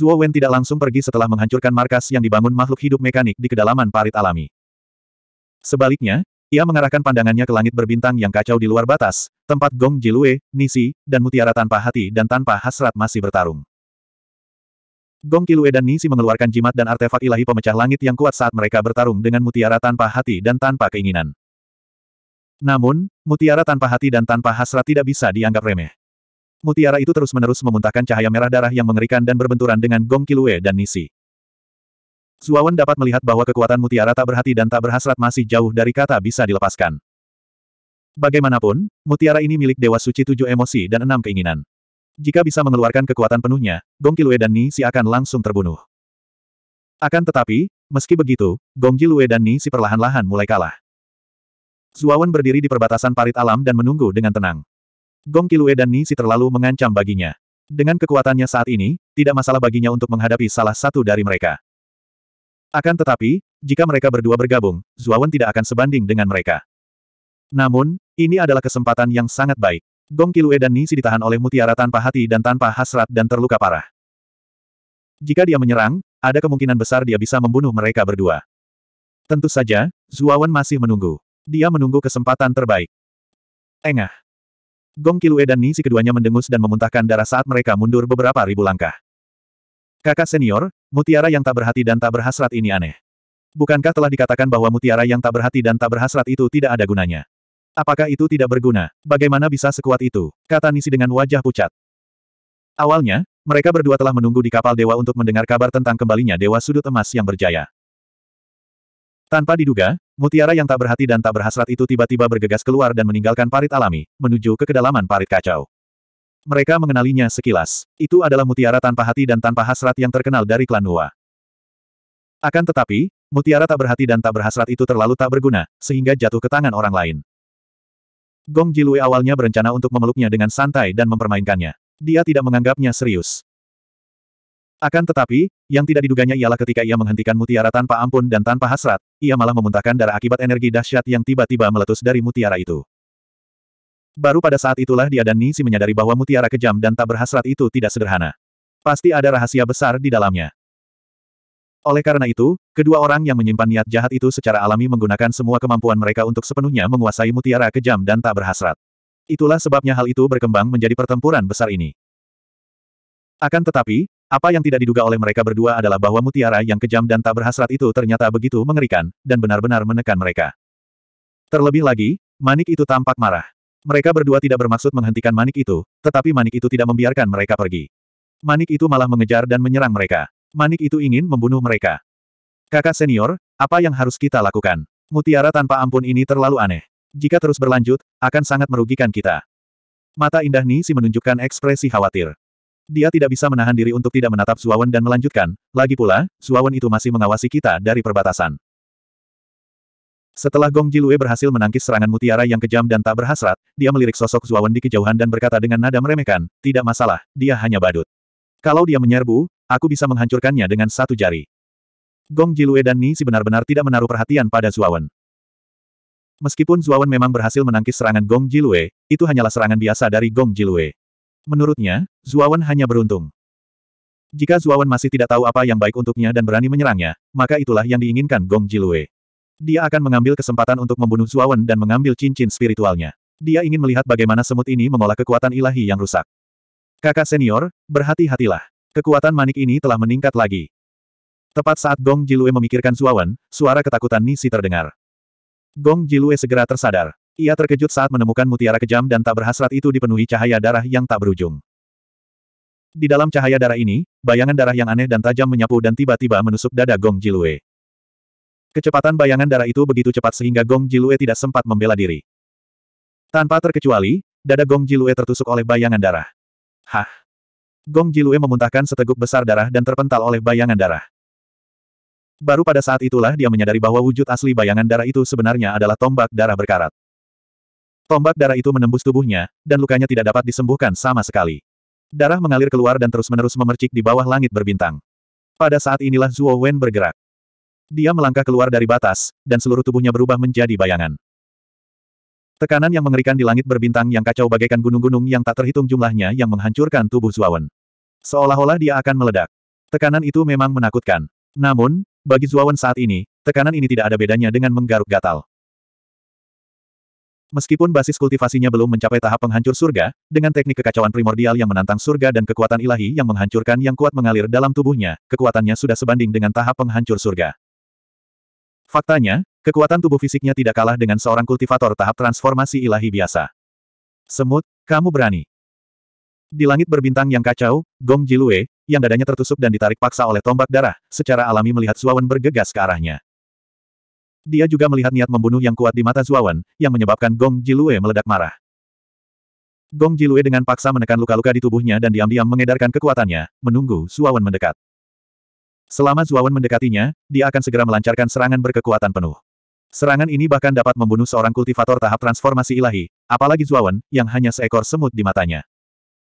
Zuo Wen tidak langsung pergi setelah menghancurkan markas yang dibangun makhluk hidup mekanik di kedalaman parit alami. Sebaliknya, ia mengarahkan pandangannya ke langit berbintang yang kacau di luar batas, tempat Gong Jilue, Nisi, dan Mutiara Tanpa Hati dan Tanpa Hasrat masih bertarung. Gong Jilue dan Nisi mengeluarkan jimat dan artefak ilahi pemecah langit yang kuat saat mereka bertarung dengan Mutiara Tanpa Hati dan Tanpa Keinginan. Namun, Mutiara Tanpa Hati dan Tanpa Hasrat tidak bisa dianggap remeh. Mutiara itu terus-menerus memuntahkan cahaya merah darah yang mengerikan dan berbenturan dengan Gong Kilue dan Nisi. Zuawan dapat melihat bahwa kekuatan mutiara tak berhati dan tak berhasrat masih jauh dari kata bisa dilepaskan. Bagaimanapun, mutiara ini milik Dewa Suci Tujuh Emosi dan Enam Keinginan. Jika bisa mengeluarkan kekuatan penuhnya, Gong Kilue dan Nisi akan langsung terbunuh. Akan tetapi, meski begitu, Gong Kilue dan Nisi perlahan-lahan mulai kalah. Zuawan berdiri di perbatasan parit alam dan menunggu dengan tenang. Gong Kilue dan Nisi terlalu mengancam baginya. Dengan kekuatannya saat ini, tidak masalah baginya untuk menghadapi salah satu dari mereka. Akan tetapi, jika mereka berdua bergabung, Zuawan tidak akan sebanding dengan mereka. Namun, ini adalah kesempatan yang sangat baik. Gong Kilue dan Nisi ditahan oleh mutiara tanpa hati dan tanpa hasrat dan terluka parah. Jika dia menyerang, ada kemungkinan besar dia bisa membunuh mereka berdua. Tentu saja, Zuawan masih menunggu. Dia menunggu kesempatan terbaik. Engah. Gong Kilue dan Nisi keduanya mendengus dan memuntahkan darah saat mereka mundur beberapa ribu langkah. Kakak senior, mutiara yang tak berhati dan tak berhasrat ini aneh. Bukankah telah dikatakan bahwa mutiara yang tak berhati dan tak berhasrat itu tidak ada gunanya? Apakah itu tidak berguna? Bagaimana bisa sekuat itu? Kata Nisi dengan wajah pucat. Awalnya, mereka berdua telah menunggu di kapal dewa untuk mendengar kabar tentang kembalinya Dewa Sudut Emas yang berjaya. Tanpa diduga, mutiara yang tak berhati dan tak berhasrat itu tiba-tiba bergegas keluar dan meninggalkan parit alami, menuju ke kedalaman parit kacau. Mereka mengenalinya sekilas. Itu adalah mutiara tanpa hati dan tanpa hasrat yang terkenal dari klan Nua. Akan tetapi, mutiara tak berhati dan tak berhasrat itu terlalu tak berguna, sehingga jatuh ke tangan orang lain. Gong Jilui awalnya berencana untuk memeluknya dengan santai dan mempermainkannya. Dia tidak menganggapnya serius. Akan tetapi, yang tidak diduganya ialah ketika ia menghentikan mutiara tanpa ampun dan tanpa hasrat, ia malah memuntahkan darah akibat energi dahsyat yang tiba-tiba meletus dari mutiara itu. Baru pada saat itulah dia dan Nisi menyadari bahwa mutiara kejam dan tak berhasrat itu tidak sederhana. Pasti ada rahasia besar di dalamnya. Oleh karena itu, kedua orang yang menyimpan niat jahat itu secara alami menggunakan semua kemampuan mereka untuk sepenuhnya menguasai mutiara kejam dan tak berhasrat. Itulah sebabnya hal itu berkembang menjadi pertempuran besar ini. Akan tetapi, apa yang tidak diduga oleh mereka berdua adalah bahwa mutiara yang kejam dan tak berhasrat itu ternyata begitu mengerikan, dan benar-benar menekan mereka. Terlebih lagi, manik itu tampak marah. Mereka berdua tidak bermaksud menghentikan manik itu, tetapi manik itu tidak membiarkan mereka pergi. Manik itu malah mengejar dan menyerang mereka. Manik itu ingin membunuh mereka. Kakak senior, apa yang harus kita lakukan? Mutiara tanpa ampun ini terlalu aneh. Jika terus berlanjut, akan sangat merugikan kita. Mata indah Nisi menunjukkan ekspresi khawatir. Dia tidak bisa menahan diri untuk tidak menatap Zuawan dan melanjutkan, lagi pula, Zuawan itu masih mengawasi kita dari perbatasan. Setelah Gong Jilue berhasil menangkis serangan mutiara yang kejam dan tak berhasrat, dia melirik sosok Zuawan di kejauhan dan berkata dengan nada meremehkan, tidak masalah, dia hanya badut. Kalau dia menyerbu, aku bisa menghancurkannya dengan satu jari. Gong Jilue dan Nisi benar-benar tidak menaruh perhatian pada Zuawan. Meskipun Zuawan memang berhasil menangkis serangan Gong Jilue, itu hanyalah serangan biasa dari Gong Jilue. Menurutnya, Zuawan hanya beruntung. Jika Zuawan masih tidak tahu apa yang baik untuknya dan berani menyerangnya, maka itulah yang diinginkan Gong Jilue. Dia akan mengambil kesempatan untuk membunuh Zuawan dan mengambil cincin spiritualnya. Dia ingin melihat bagaimana semut ini mengolah kekuatan ilahi yang rusak. Kakak senior, berhati-hatilah. Kekuatan manik ini telah meningkat lagi. Tepat saat Gong Jilue memikirkan Zuawan, suara ketakutan Nisi terdengar. Gong Jilue segera tersadar. Ia terkejut saat menemukan mutiara kejam dan tak berhasrat itu dipenuhi cahaya darah yang tak berujung. Di dalam cahaya darah ini, bayangan darah yang aneh dan tajam menyapu dan tiba-tiba menusuk dada Gong Jilue. Kecepatan bayangan darah itu begitu cepat sehingga Gong Jilue tidak sempat membela diri. Tanpa terkecuali, dada Gong Jilue tertusuk oleh bayangan darah. Hah! Gong Jilue memuntahkan seteguk besar darah dan terpental oleh bayangan darah. Baru pada saat itulah dia menyadari bahwa wujud asli bayangan darah itu sebenarnya adalah tombak darah berkarat. Tombak darah itu menembus tubuhnya, dan lukanya tidak dapat disembuhkan sama sekali. Darah mengalir keluar dan terus-menerus memercik di bawah langit berbintang. Pada saat inilah Zuo Wen bergerak. Dia melangkah keluar dari batas, dan seluruh tubuhnya berubah menjadi bayangan. Tekanan yang mengerikan di langit berbintang yang kacau bagaikan gunung-gunung yang tak terhitung jumlahnya yang menghancurkan tubuh Zuo Wen. Seolah-olah dia akan meledak. Tekanan itu memang menakutkan. Namun, bagi Zuo Wen saat ini, tekanan ini tidak ada bedanya dengan menggaruk gatal. Meskipun basis kultivasinya belum mencapai tahap penghancur surga, dengan teknik kekacauan primordial yang menantang surga dan kekuatan ilahi yang menghancurkan yang kuat mengalir dalam tubuhnya, kekuatannya sudah sebanding dengan tahap penghancur surga. Faktanya, kekuatan tubuh fisiknya tidak kalah dengan seorang kultivator tahap transformasi ilahi biasa. Semut, kamu berani. Di langit berbintang yang kacau, Gong Jilue, yang dadanya tertusuk dan ditarik paksa oleh tombak darah, secara alami melihat Suawan bergegas ke arahnya. Dia juga melihat niat membunuh yang kuat di mata Zuawan, yang menyebabkan Gong Jilue meledak marah. Gong Jilue dengan paksa menekan luka-luka di tubuhnya dan diam-diam mengedarkan kekuatannya, menunggu Zuawan mendekat. Selama Zuawan mendekatinya, dia akan segera melancarkan serangan berkekuatan penuh. Serangan ini bahkan dapat membunuh seorang kultivator tahap transformasi ilahi, apalagi Zuawan, yang hanya seekor semut di matanya.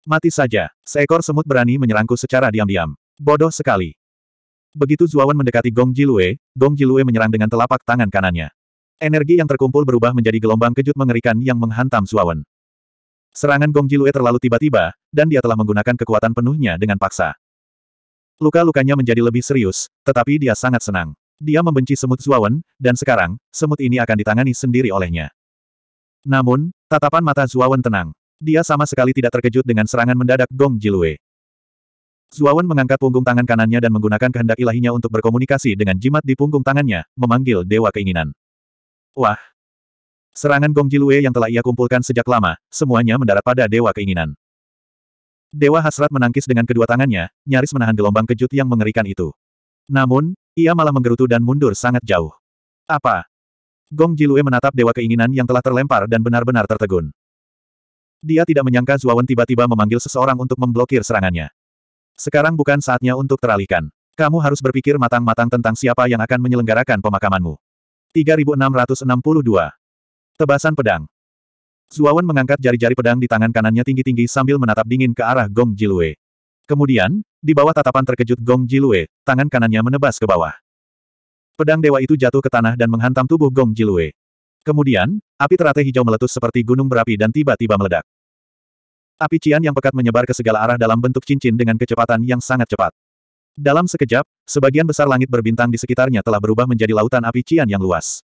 Mati saja, seekor semut berani menyerangku secara diam-diam. Bodoh sekali. Begitu Zuawan mendekati Gong Jilue, Gong Jilue menyerang dengan telapak tangan kanannya. Energi yang terkumpul berubah menjadi gelombang kejut mengerikan yang menghantam Zuawan. Serangan Gong Jilue terlalu tiba-tiba, dan dia telah menggunakan kekuatan penuhnya dengan paksa. Luka-lukanya menjadi lebih serius, tetapi dia sangat senang. Dia membenci semut Zuawan, dan sekarang, semut ini akan ditangani sendiri olehnya. Namun, tatapan mata Zuawan tenang. Dia sama sekali tidak terkejut dengan serangan mendadak Gong Jilue. Zuawan mengangkat punggung tangan kanannya dan menggunakan kehendak ilahinya untuk berkomunikasi dengan jimat di punggung tangannya, memanggil Dewa Keinginan. Wah! Serangan Gong Jilue yang telah ia kumpulkan sejak lama, semuanya mendarat pada Dewa Keinginan. Dewa Hasrat menangkis dengan kedua tangannya, nyaris menahan gelombang kejut yang mengerikan itu. Namun, ia malah menggerutu dan mundur sangat jauh. Apa? Gong Jilue menatap Dewa Keinginan yang telah terlempar dan benar-benar tertegun. Dia tidak menyangka Zuawan tiba-tiba memanggil seseorang untuk memblokir serangannya. Sekarang bukan saatnya untuk teralihkan. Kamu harus berpikir matang-matang tentang siapa yang akan menyelenggarakan pemakamanmu. 3662. Tebasan pedang. Zuawan mengangkat jari-jari pedang di tangan kanannya tinggi-tinggi sambil menatap dingin ke arah Gong Jilue. Kemudian, di bawah tatapan terkejut Gong Jilue, tangan kanannya menebas ke bawah. Pedang dewa itu jatuh ke tanah dan menghantam tubuh Gong Jilue. Kemudian, api teratai hijau meletus seperti gunung berapi dan tiba-tiba meledak. Api cian yang pekat menyebar ke segala arah dalam bentuk cincin dengan kecepatan yang sangat cepat. Dalam sekejap, sebagian besar langit berbintang di sekitarnya telah berubah menjadi lautan api cian yang luas.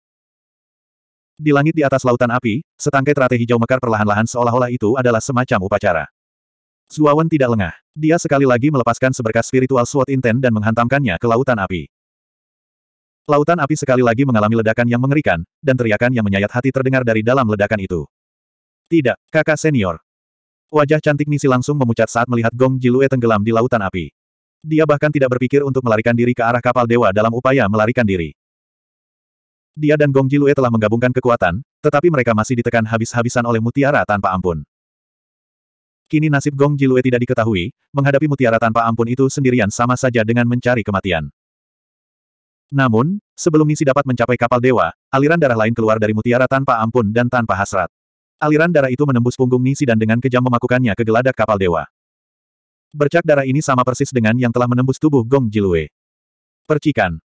Di langit di atas lautan api, setangkai teratai hijau mekar perlahan-lahan seolah-olah itu adalah semacam upacara. Zuawan tidak lengah. Dia sekali lagi melepaskan seberkas spiritual sword intent dan menghantamkannya ke lautan api. Lautan api sekali lagi mengalami ledakan yang mengerikan, dan teriakan yang menyayat hati terdengar dari dalam ledakan itu. Tidak, kakak senior, Wajah cantik Nisi langsung memucat saat melihat Gong Jilue tenggelam di lautan api. Dia bahkan tidak berpikir untuk melarikan diri ke arah kapal dewa dalam upaya melarikan diri. Dia dan Gong Jilue telah menggabungkan kekuatan, tetapi mereka masih ditekan habis-habisan oleh mutiara tanpa ampun. Kini nasib Gong Jilue tidak diketahui, menghadapi mutiara tanpa ampun itu sendirian sama saja dengan mencari kematian. Namun, sebelum Nisi dapat mencapai kapal dewa, aliran darah lain keluar dari mutiara tanpa ampun dan tanpa hasrat. Aliran darah itu menembus punggung Nisi dan dengan kejam memakukannya ke geladak kapal dewa. Bercak darah ini sama persis dengan yang telah menembus tubuh Gong Jilue. Percikan.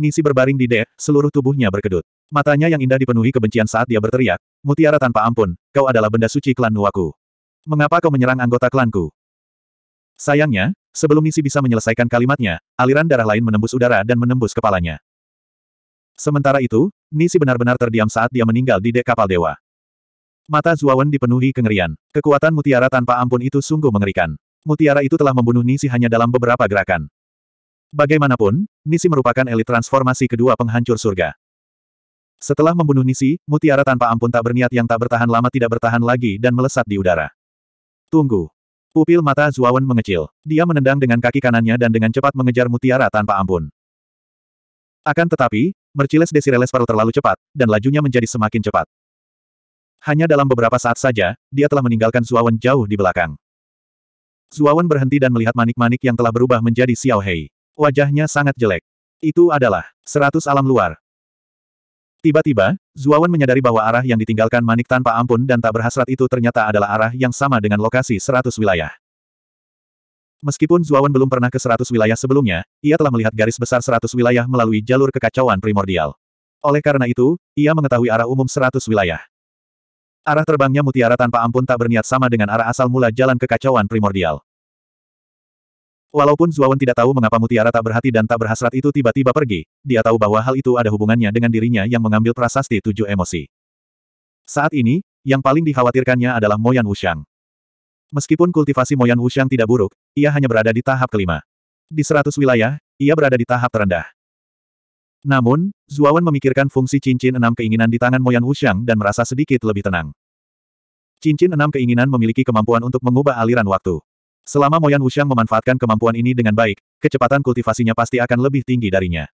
Nisi berbaring di dek, seluruh tubuhnya berkedut. Matanya yang indah dipenuhi kebencian saat dia berteriak, Mutiara tanpa ampun, kau adalah benda suci klan Nuaku. Mengapa kau menyerang anggota klanku? Sayangnya, sebelum Nisi bisa menyelesaikan kalimatnya, aliran darah lain menembus udara dan menembus kepalanya. Sementara itu, Nisi benar-benar terdiam saat dia meninggal di dek kapal dewa. Mata Zuawan dipenuhi kengerian. Kekuatan mutiara tanpa ampun itu sungguh mengerikan. Mutiara itu telah membunuh Nisi hanya dalam beberapa gerakan. Bagaimanapun, Nisi merupakan elit transformasi kedua penghancur surga. Setelah membunuh Nisi, mutiara tanpa ampun tak berniat yang tak bertahan lama tidak bertahan lagi dan melesat di udara. Tunggu. Pupil mata Zuawan mengecil. Dia menendang dengan kaki kanannya dan dengan cepat mengejar mutiara tanpa ampun. Akan tetapi, Merciles Desireles Pearl terlalu cepat, dan lajunya menjadi semakin cepat. Hanya dalam beberapa saat saja, dia telah meninggalkan Zuawan jauh di belakang. Zuawan berhenti dan melihat manik-manik yang telah berubah menjadi Xiao Hei. Wajahnya sangat jelek. Itu adalah seratus alam luar. Tiba-tiba, Zuawan menyadari bahwa arah yang ditinggalkan manik tanpa ampun dan tak berhasrat itu ternyata adalah arah yang sama dengan lokasi seratus wilayah. Meskipun Zuawan belum pernah ke seratus wilayah sebelumnya, ia telah melihat garis besar seratus wilayah melalui jalur kekacauan primordial. Oleh karena itu, ia mengetahui arah umum seratus wilayah. Arah terbangnya mutiara tanpa ampun tak berniat sama dengan arah asal mula jalan kekacauan primordial. Walaupun Zuawan tidak tahu mengapa mutiara tak berhati dan tak berhasrat itu tiba-tiba pergi, dia tahu bahwa hal itu ada hubungannya dengan dirinya yang mengambil prasasti tujuh emosi. Saat ini, yang paling dikhawatirkannya adalah Moyan Wushang. Meskipun kultivasi Moyan Wushang tidak buruk, ia hanya berada di tahap kelima. Di seratus wilayah, ia berada di tahap terendah. Namun, Zuawan memikirkan fungsi cincin enam keinginan di tangan Moyan Wuxiang dan merasa sedikit lebih tenang. Cincin enam keinginan memiliki kemampuan untuk mengubah aliran waktu. Selama Moyan Wuxiang memanfaatkan kemampuan ini dengan baik, kecepatan kultivasinya pasti akan lebih tinggi darinya.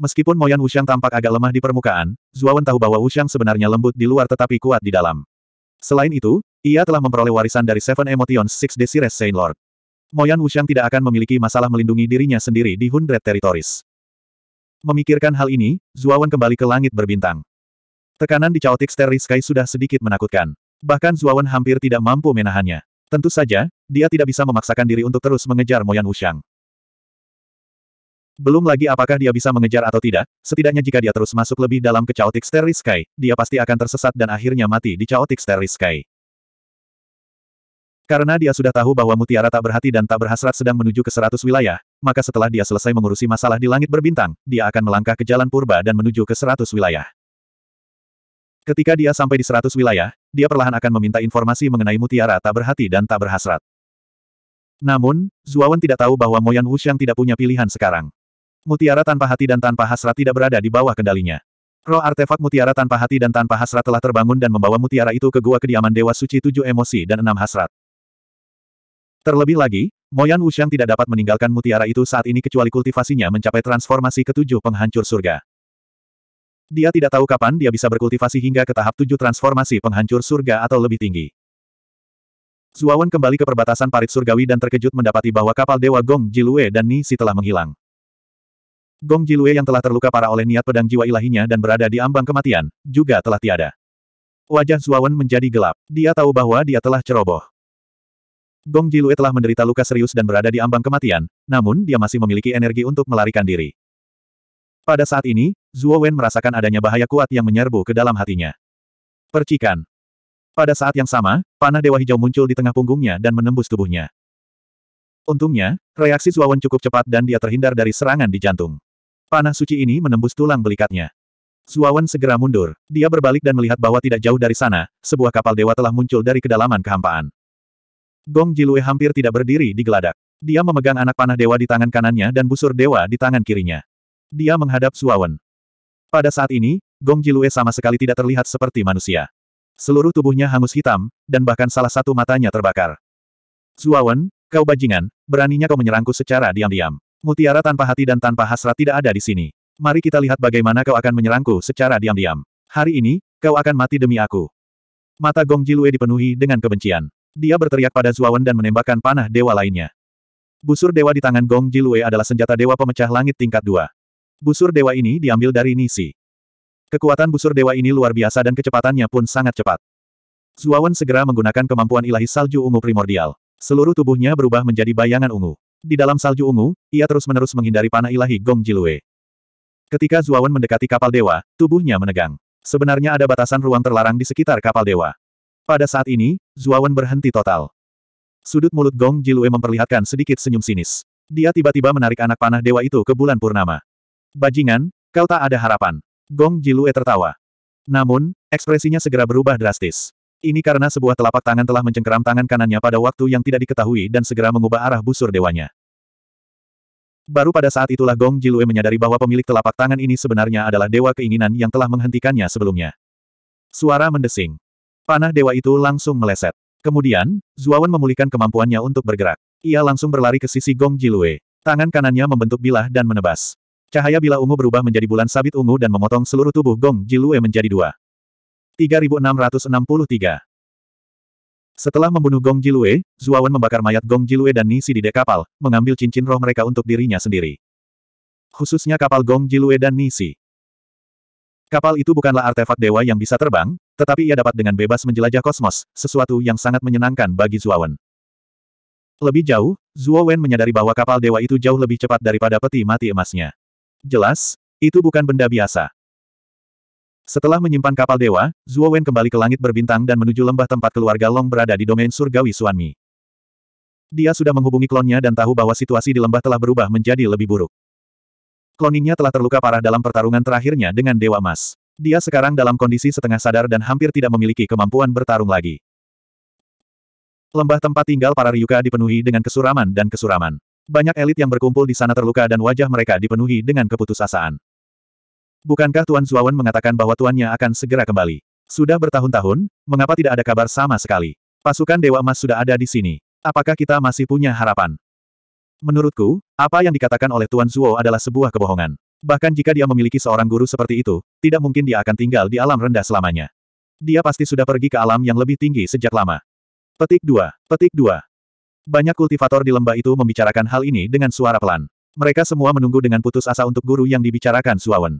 Meskipun Moyan Wuxiang tampak agak lemah di permukaan, Zuawan tahu bahwa Wuxiang sebenarnya lembut di luar tetapi kuat di dalam. Selain itu, ia telah memperoleh warisan dari Seven Emotions Six Desires Saint Lord. Moyan Wuxiang tidak akan memiliki masalah melindungi dirinya sendiri di Hundred Territories. Memikirkan hal ini, Zuawan kembali ke langit berbintang. Tekanan di Chaotic Starry Sky sudah sedikit menakutkan. Bahkan Zuawan hampir tidak mampu menahannya. Tentu saja, dia tidak bisa memaksakan diri untuk terus mengejar Moyan Wushang. Belum lagi apakah dia bisa mengejar atau tidak, setidaknya jika dia terus masuk lebih dalam ke Chaotic Starry Sky, dia pasti akan tersesat dan akhirnya mati di Chaotic Starry Sky. Karena dia sudah tahu bahwa mutiara tak berhati dan tak berhasrat sedang menuju ke seratus wilayah, maka setelah dia selesai mengurusi masalah di langit berbintang, dia akan melangkah ke jalan purba dan menuju ke seratus wilayah. Ketika dia sampai di seratus wilayah, dia perlahan akan meminta informasi mengenai mutiara tak berhati dan tak berhasrat. Namun, Zuawan tidak tahu bahwa Moyan Wuxiang tidak punya pilihan sekarang. Mutiara tanpa hati dan tanpa hasrat tidak berada di bawah kendalinya. Roh artefak mutiara tanpa hati dan tanpa hasrat telah terbangun dan membawa mutiara itu ke gua kediaman Dewa Suci Tujuh Emosi dan Enam Hasrat. Terlebih lagi, Moyan Wuxian tidak dapat meninggalkan mutiara itu saat ini kecuali kultivasinya mencapai transformasi ketujuh penghancur surga. Dia tidak tahu kapan dia bisa berkultivasi hingga ke tahap tujuh transformasi penghancur surga atau lebih tinggi. Zuawan kembali ke perbatasan parit surgawi dan terkejut mendapati bahwa kapal Dewa Gong Jilue dan Si telah menghilang. Gong Jilue yang telah terluka parah oleh niat pedang jiwa ilahinya dan berada di ambang kematian, juga telah tiada. Wajah Zuawan menjadi gelap. Dia tahu bahwa dia telah ceroboh. Gong Jilue telah menderita luka serius dan berada di ambang kematian, namun dia masih memiliki energi untuk melarikan diri. Pada saat ini, Zhuo Wen merasakan adanya bahaya kuat yang menyerbu ke dalam hatinya. Percikan. Pada saat yang sama, panah Dewa Hijau muncul di tengah punggungnya dan menembus tubuhnya. Untungnya, reaksi Zhuo Wen cukup cepat dan dia terhindar dari serangan di jantung. Panah suci ini menembus tulang belikatnya. Wen segera mundur. Dia berbalik dan melihat bahwa tidak jauh dari sana, sebuah kapal dewa telah muncul dari kedalaman kehampaan. Gong Jilue hampir tidak berdiri di geladak. Dia memegang anak panah dewa di tangan kanannya dan busur dewa di tangan kirinya. Dia menghadap Suawen. Pada saat ini, Gong Jilue sama sekali tidak terlihat seperti manusia. Seluruh tubuhnya hangus hitam, dan bahkan salah satu matanya terbakar. Suawen, kau bajingan, beraninya kau menyerangku secara diam-diam. Mutiara tanpa hati dan tanpa hasrat tidak ada di sini. Mari kita lihat bagaimana kau akan menyerangku secara diam-diam. Hari ini, kau akan mati demi aku. Mata Gong Jilue dipenuhi dengan kebencian. Dia berteriak pada Zuawan dan menembakkan panah dewa lainnya. Busur dewa di tangan Gong Jilue adalah senjata dewa pemecah langit tingkat dua. Busur dewa ini diambil dari Nisi. Kekuatan busur dewa ini luar biasa dan kecepatannya pun sangat cepat. Zuawan segera menggunakan kemampuan ilahi salju ungu primordial. Seluruh tubuhnya berubah menjadi bayangan ungu. Di dalam salju ungu, ia terus-menerus menghindari panah ilahi Gong Jilue. Ketika Zuawan mendekati kapal dewa, tubuhnya menegang. Sebenarnya ada batasan ruang terlarang di sekitar kapal dewa. Pada saat ini, Zuawan berhenti total. Sudut mulut Gong Jilue memperlihatkan sedikit senyum sinis. Dia tiba-tiba menarik anak panah dewa itu ke bulan purnama. Bajingan, kau tak ada harapan. Gong Jilue tertawa. Namun, ekspresinya segera berubah drastis. Ini karena sebuah telapak tangan telah mencengkeram tangan kanannya pada waktu yang tidak diketahui dan segera mengubah arah busur dewanya. Baru pada saat itulah Gong Jilue menyadari bahwa pemilik telapak tangan ini sebenarnya adalah dewa keinginan yang telah menghentikannya sebelumnya. Suara mendesing. Panah dewa itu langsung meleset. Kemudian, Zuawan memulihkan kemampuannya untuk bergerak. Ia langsung berlari ke sisi Gong Jilue. Tangan kanannya membentuk bilah dan menebas. Cahaya bilah ungu berubah menjadi bulan sabit ungu dan memotong seluruh tubuh Gong Jilue menjadi dua. 3663 Setelah membunuh Gong Jilue, Zuawan membakar mayat Gong Jilue dan Nisi di dek kapal, mengambil cincin roh mereka untuk dirinya sendiri. Khususnya kapal Gong Jilue dan Nisi. Kapal itu bukanlah artefak dewa yang bisa terbang, tetapi ia dapat dengan bebas menjelajah kosmos, sesuatu yang sangat menyenangkan bagi Wen. Lebih jauh, Zuo Wen menyadari bahwa kapal dewa itu jauh lebih cepat daripada peti mati emasnya. Jelas, itu bukan benda biasa. Setelah menyimpan kapal dewa, Zuo Wen kembali ke langit berbintang dan menuju lembah tempat keluarga Long berada di domain surgawi Suanmi. Dia sudah menghubungi klonnya dan tahu bahwa situasi di lembah telah berubah menjadi lebih buruk. Kloningnya telah terluka parah dalam pertarungan terakhirnya dengan Dewa Mas. Dia sekarang dalam kondisi setengah sadar dan hampir tidak memiliki kemampuan bertarung lagi. Lembah tempat tinggal para Ryuka dipenuhi dengan kesuraman dan kesuraman. Banyak elit yang berkumpul di sana terluka dan wajah mereka dipenuhi dengan keputusasaan. Bukankah Tuan Zuawan mengatakan bahwa tuannya akan segera kembali? Sudah bertahun-tahun, mengapa tidak ada kabar sama sekali? Pasukan Dewa Emas sudah ada di sini. Apakah kita masih punya harapan? Menurutku, apa yang dikatakan oleh Tuan Zuo adalah sebuah kebohongan. Bahkan jika dia memiliki seorang guru seperti itu, tidak mungkin dia akan tinggal di alam rendah selamanya. Dia pasti sudah pergi ke alam yang lebih tinggi sejak lama. Petik 2. Petik 2. Banyak kultivator di lembah itu membicarakan hal ini dengan suara pelan. Mereka semua menunggu dengan putus asa untuk guru yang dibicarakan Suawen.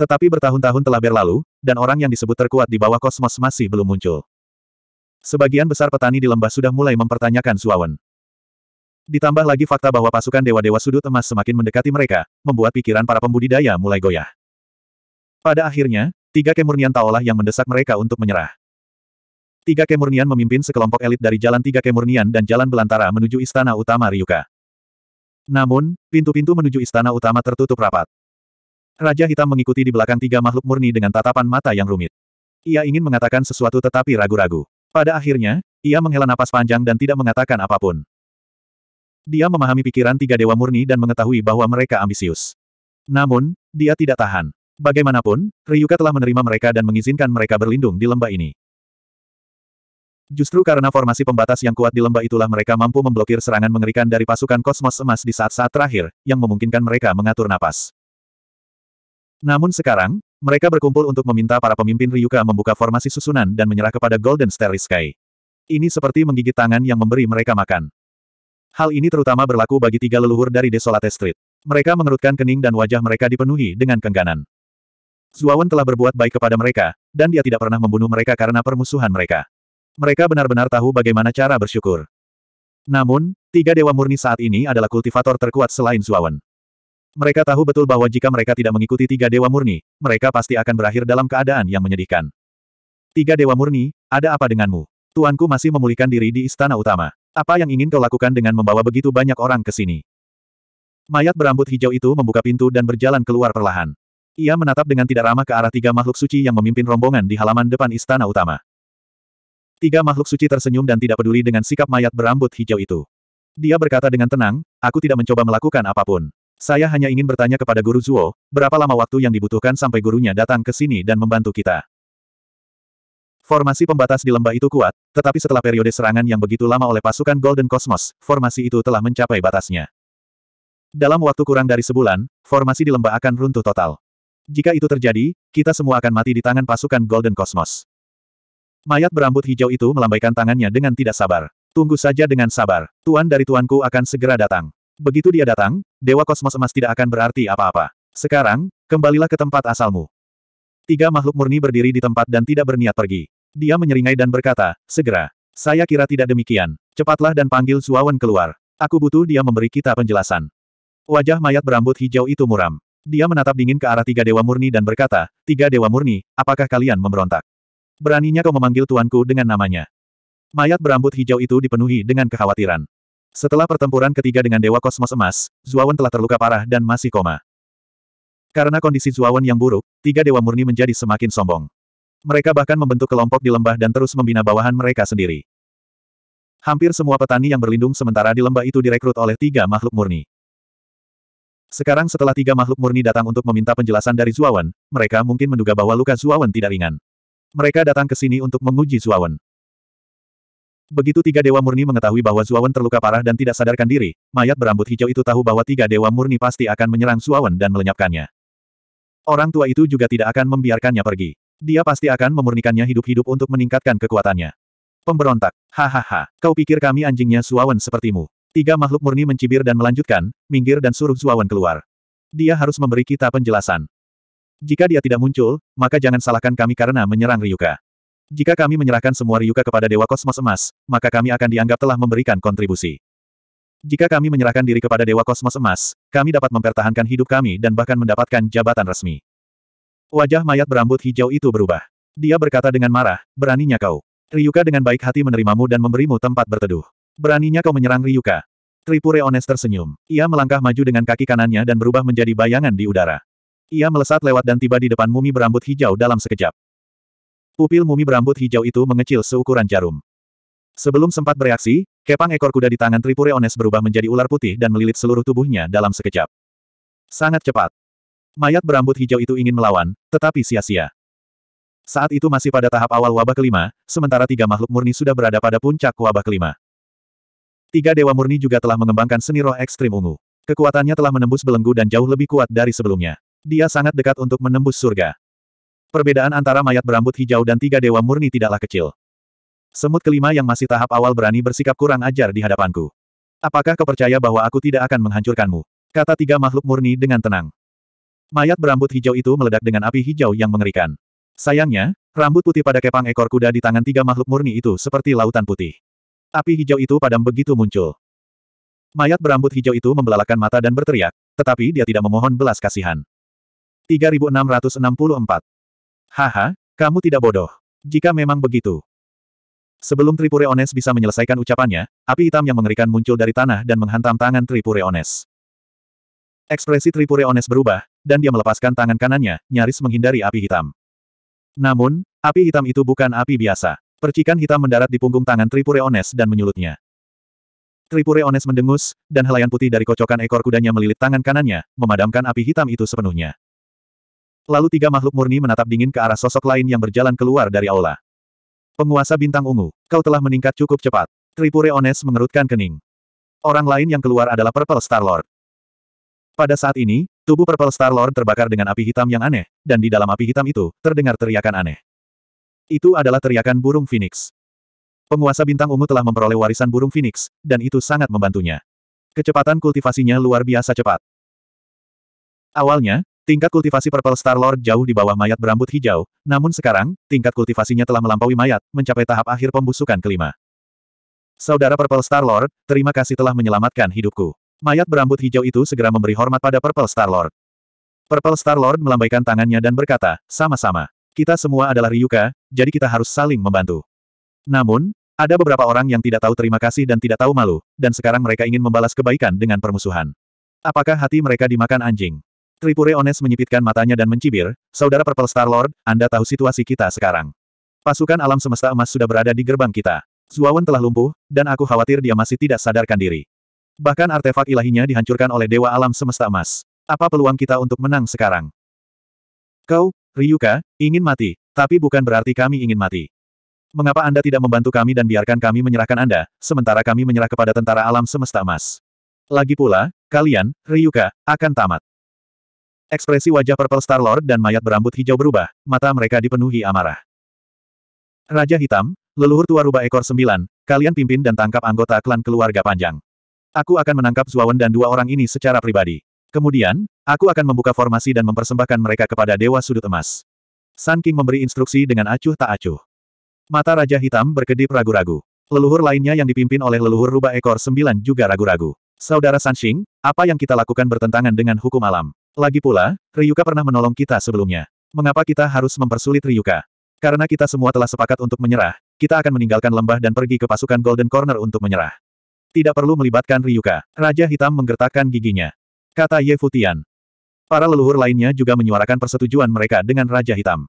Tetapi bertahun-tahun telah berlalu, dan orang yang disebut terkuat di bawah kosmos masih belum muncul. Sebagian besar petani di lembah sudah mulai mempertanyakan Suawen. Ditambah lagi fakta bahwa pasukan dewa-dewa sudut emas semakin mendekati mereka, membuat pikiran para pembudidaya mulai goyah. Pada akhirnya, tiga kemurnian taolah yang mendesak mereka untuk menyerah. Tiga kemurnian memimpin sekelompok elit dari Jalan Tiga Kemurnian dan Jalan Belantara menuju Istana Utama Ryuka. Namun, pintu-pintu menuju Istana Utama tertutup rapat. Raja Hitam mengikuti di belakang tiga makhluk murni dengan tatapan mata yang rumit. Ia ingin mengatakan sesuatu tetapi ragu-ragu. Pada akhirnya, ia menghela napas panjang dan tidak mengatakan apapun. Dia memahami pikiran tiga dewa murni dan mengetahui bahwa mereka ambisius. Namun, dia tidak tahan. Bagaimanapun, Ryuka telah menerima mereka dan mengizinkan mereka berlindung di lembah ini. Justru karena formasi pembatas yang kuat di lembah itulah mereka mampu memblokir serangan mengerikan dari pasukan kosmos emas di saat-saat terakhir, yang memungkinkan mereka mengatur napas. Namun sekarang, mereka berkumpul untuk meminta para pemimpin Ryuka membuka formasi susunan dan menyerah kepada Golden Starry Sky. Ini seperti menggigit tangan yang memberi mereka makan. Hal ini terutama berlaku bagi tiga leluhur dari Desolate Street. Mereka mengerutkan kening dan wajah mereka dipenuhi dengan kengganan. Zuawan telah berbuat baik kepada mereka, dan dia tidak pernah membunuh mereka karena permusuhan mereka. Mereka benar-benar tahu bagaimana cara bersyukur. Namun, tiga dewa murni saat ini adalah kultivator terkuat selain Zuawan. Mereka tahu betul bahwa jika mereka tidak mengikuti tiga dewa murni, mereka pasti akan berakhir dalam keadaan yang menyedihkan. Tiga dewa murni, ada apa denganmu? Tuanku masih memulihkan diri di istana utama. Apa yang ingin kau lakukan dengan membawa begitu banyak orang ke sini? Mayat berambut hijau itu membuka pintu dan berjalan keluar perlahan. Ia menatap dengan tidak ramah ke arah tiga makhluk suci yang memimpin rombongan di halaman depan istana utama. Tiga makhluk suci tersenyum dan tidak peduli dengan sikap mayat berambut hijau itu. Dia berkata dengan tenang, aku tidak mencoba melakukan apapun. Saya hanya ingin bertanya kepada Guru Zuo, berapa lama waktu yang dibutuhkan sampai gurunya datang ke sini dan membantu kita? Formasi pembatas di lembah itu kuat, tetapi setelah periode serangan yang begitu lama oleh pasukan Golden Cosmos, formasi itu telah mencapai batasnya. Dalam waktu kurang dari sebulan, formasi di lembah akan runtuh total. Jika itu terjadi, kita semua akan mati di tangan pasukan Golden Cosmos. Mayat berambut hijau itu melambaikan tangannya dengan tidak sabar. Tunggu saja dengan sabar, tuan dari tuanku akan segera datang. Begitu dia datang, Dewa Kosmos Emas tidak akan berarti apa-apa. Sekarang, kembalilah ke tempat asalmu. Tiga makhluk murni berdiri di tempat dan tidak berniat pergi. Dia menyeringai dan berkata, segera. Saya kira tidak demikian. Cepatlah dan panggil Zuawan keluar. Aku butuh dia memberi kita penjelasan. Wajah mayat berambut hijau itu muram. Dia menatap dingin ke arah tiga dewa murni dan berkata, Tiga dewa murni, apakah kalian memberontak? Beraninya kau memanggil tuanku dengan namanya. Mayat berambut hijau itu dipenuhi dengan kekhawatiran. Setelah pertempuran ketiga dengan Dewa Kosmos Emas, Zuawan telah terluka parah dan masih koma. Karena kondisi Zuawan yang buruk, tiga dewa murni menjadi semakin sombong. Mereka bahkan membentuk kelompok di lembah dan terus membina bawahan mereka sendiri. Hampir semua petani yang berlindung sementara di lembah itu direkrut oleh tiga makhluk murni. Sekarang setelah tiga makhluk murni datang untuk meminta penjelasan dari Zuawan, mereka mungkin menduga bahwa luka Zuawan tidak ringan. Mereka datang ke sini untuk menguji Zuawan. Begitu tiga dewa murni mengetahui bahwa Zuawan terluka parah dan tidak sadarkan diri, mayat berambut hijau itu tahu bahwa tiga dewa murni pasti akan menyerang Zuawan dan melenyapkannya. Orang tua itu juga tidak akan membiarkannya pergi. Dia pasti akan memurnikannya hidup-hidup untuk meningkatkan kekuatannya. Pemberontak. Hahaha, kau pikir kami anjingnya Suawan sepertimu. Tiga makhluk murni mencibir dan melanjutkan, minggir dan suruh Suawan keluar. Dia harus memberi kita penjelasan. Jika dia tidak muncul, maka jangan salahkan kami karena menyerang Ryuka. Jika kami menyerahkan semua Ryuka kepada Dewa Kosmos Emas, maka kami akan dianggap telah memberikan kontribusi. Jika kami menyerahkan diri kepada Dewa Kosmos Emas, kami dapat mempertahankan hidup kami dan bahkan mendapatkan jabatan resmi. Wajah mayat berambut hijau itu berubah. Dia berkata dengan marah, beraninya kau. Ryuka dengan baik hati menerimamu dan memberimu tempat berteduh. Beraninya kau menyerang Ryuka. Tripure Ones tersenyum. Ia melangkah maju dengan kaki kanannya dan berubah menjadi bayangan di udara. Ia melesat lewat dan tiba di depan mumi berambut hijau dalam sekejap. Pupil mumi berambut hijau itu mengecil seukuran jarum. Sebelum sempat bereaksi, kepang ekor kuda di tangan Tripure Ones berubah menjadi ular putih dan melilit seluruh tubuhnya dalam sekejap. Sangat cepat. Mayat berambut hijau itu ingin melawan, tetapi sia-sia. Saat itu masih pada tahap awal wabah kelima, sementara tiga makhluk murni sudah berada pada puncak wabah kelima. Tiga dewa murni juga telah mengembangkan seni roh ekstrim ungu. Kekuatannya telah menembus belenggu dan jauh lebih kuat dari sebelumnya. Dia sangat dekat untuk menembus surga. Perbedaan antara mayat berambut hijau dan tiga dewa murni tidaklah kecil. Semut kelima yang masih tahap awal berani bersikap kurang ajar di hadapanku. Apakah kau percaya bahwa aku tidak akan menghancurkanmu? Kata tiga makhluk murni dengan tenang. Mayat berambut hijau itu meledak dengan api hijau yang mengerikan. Sayangnya, rambut putih pada kepang ekor kuda di tangan tiga makhluk murni itu seperti lautan putih. Api hijau itu padam begitu muncul. Mayat berambut hijau itu membelalakan mata dan berteriak, tetapi dia tidak memohon belas kasihan. 3664. Haha, kamu tidak bodoh. Jika memang begitu. Sebelum Tripureones bisa menyelesaikan ucapannya, api hitam yang mengerikan muncul dari tanah dan menghantam tangan Tripureones. Ekspresi Tripureones berubah, dan dia melepaskan tangan kanannya, nyaris menghindari api hitam. Namun, api hitam itu bukan api biasa. Percikan hitam mendarat di punggung tangan Tripure Ones dan menyulutnya. Tripure Ones mendengus, dan helaian putih dari kocokan ekor kudanya melilit tangan kanannya, memadamkan api hitam itu sepenuhnya. Lalu tiga makhluk murni menatap dingin ke arah sosok lain yang berjalan keluar dari aula. Penguasa bintang ungu, kau telah meningkat cukup cepat. Tripure Ones mengerutkan kening. Orang lain yang keluar adalah Purple Star Lord. Pada saat ini, Tubuh Purple Star Lord terbakar dengan api hitam yang aneh, dan di dalam api hitam itu, terdengar teriakan aneh. Itu adalah teriakan burung Phoenix. Penguasa bintang ungu telah memperoleh warisan burung Phoenix, dan itu sangat membantunya. Kecepatan kultivasinya luar biasa cepat. Awalnya, tingkat kultivasi Purple Star Lord jauh di bawah mayat berambut hijau, namun sekarang, tingkat kultivasinya telah melampaui mayat, mencapai tahap akhir pembusukan kelima. Saudara Purple Star Lord, terima kasih telah menyelamatkan hidupku. Mayat berambut hijau itu segera memberi hormat pada Purple Star-Lord. Purple Star-Lord melambaikan tangannya dan berkata, sama-sama. Kita semua adalah Ryuka, jadi kita harus saling membantu. Namun, ada beberapa orang yang tidak tahu terima kasih dan tidak tahu malu, dan sekarang mereka ingin membalas kebaikan dengan permusuhan. Apakah hati mereka dimakan anjing? Tripure Ones menyipitkan matanya dan mencibir, Saudara Purple Star-Lord, Anda tahu situasi kita sekarang. Pasukan alam semesta emas sudah berada di gerbang kita. Zuawan telah lumpuh, dan aku khawatir dia masih tidak sadarkan diri. Bahkan artefak ilahinya dihancurkan oleh Dewa Alam Semesta Emas. Apa peluang kita untuk menang sekarang? Kau, Ryuka, ingin mati, tapi bukan berarti kami ingin mati. Mengapa Anda tidak membantu kami dan biarkan kami menyerahkan Anda, sementara kami menyerah kepada tentara alam semesta emas? Lagi pula, kalian, Ryuka, akan tamat. Ekspresi wajah Purple Star Lord dan mayat berambut hijau berubah, mata mereka dipenuhi amarah. Raja Hitam, leluhur tua rubah ekor sembilan, kalian pimpin dan tangkap anggota klan keluarga panjang. Aku akan menangkap Zuawan dan dua orang ini secara pribadi. Kemudian, aku akan membuka formasi dan mempersembahkan mereka kepada Dewa Sudut Emas. San King memberi instruksi dengan acuh tak acuh. Mata Raja Hitam berkedip ragu-ragu. Leluhur lainnya yang dipimpin oleh leluhur rubah ekor sembilan juga ragu-ragu. Saudara Sanxing, apa yang kita lakukan bertentangan dengan hukum alam? Lagi pula, Ryuka pernah menolong kita sebelumnya. Mengapa kita harus mempersulit Ryuka? Karena kita semua telah sepakat untuk menyerah, kita akan meninggalkan lembah dan pergi ke pasukan Golden Corner untuk menyerah. Tidak perlu melibatkan Ryuka. Raja Hitam menggertakkan giginya. Kata Ye Futian. Para leluhur lainnya juga menyuarakan persetujuan mereka dengan Raja Hitam.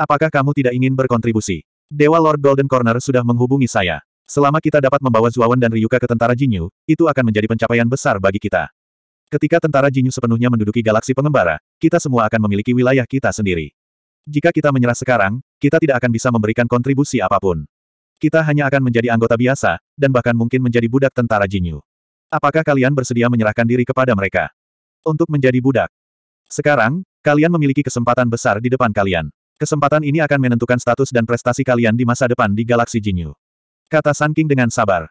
Apakah kamu tidak ingin berkontribusi? Dewa Lord Golden Corner sudah menghubungi saya. Selama kita dapat membawa Zuawan dan Ryuka ke tentara Jinyu, itu akan menjadi pencapaian besar bagi kita. Ketika tentara Jinyu sepenuhnya menduduki galaksi pengembara, kita semua akan memiliki wilayah kita sendiri. Jika kita menyerah sekarang, kita tidak akan bisa memberikan kontribusi apapun. Kita hanya akan menjadi anggota biasa, dan bahkan mungkin menjadi budak tentara Jinyu. Apakah kalian bersedia menyerahkan diri kepada mereka? Untuk menjadi budak. Sekarang, kalian memiliki kesempatan besar di depan kalian. Kesempatan ini akan menentukan status dan prestasi kalian di masa depan di galaksi Jinyu. Kata San King dengan sabar.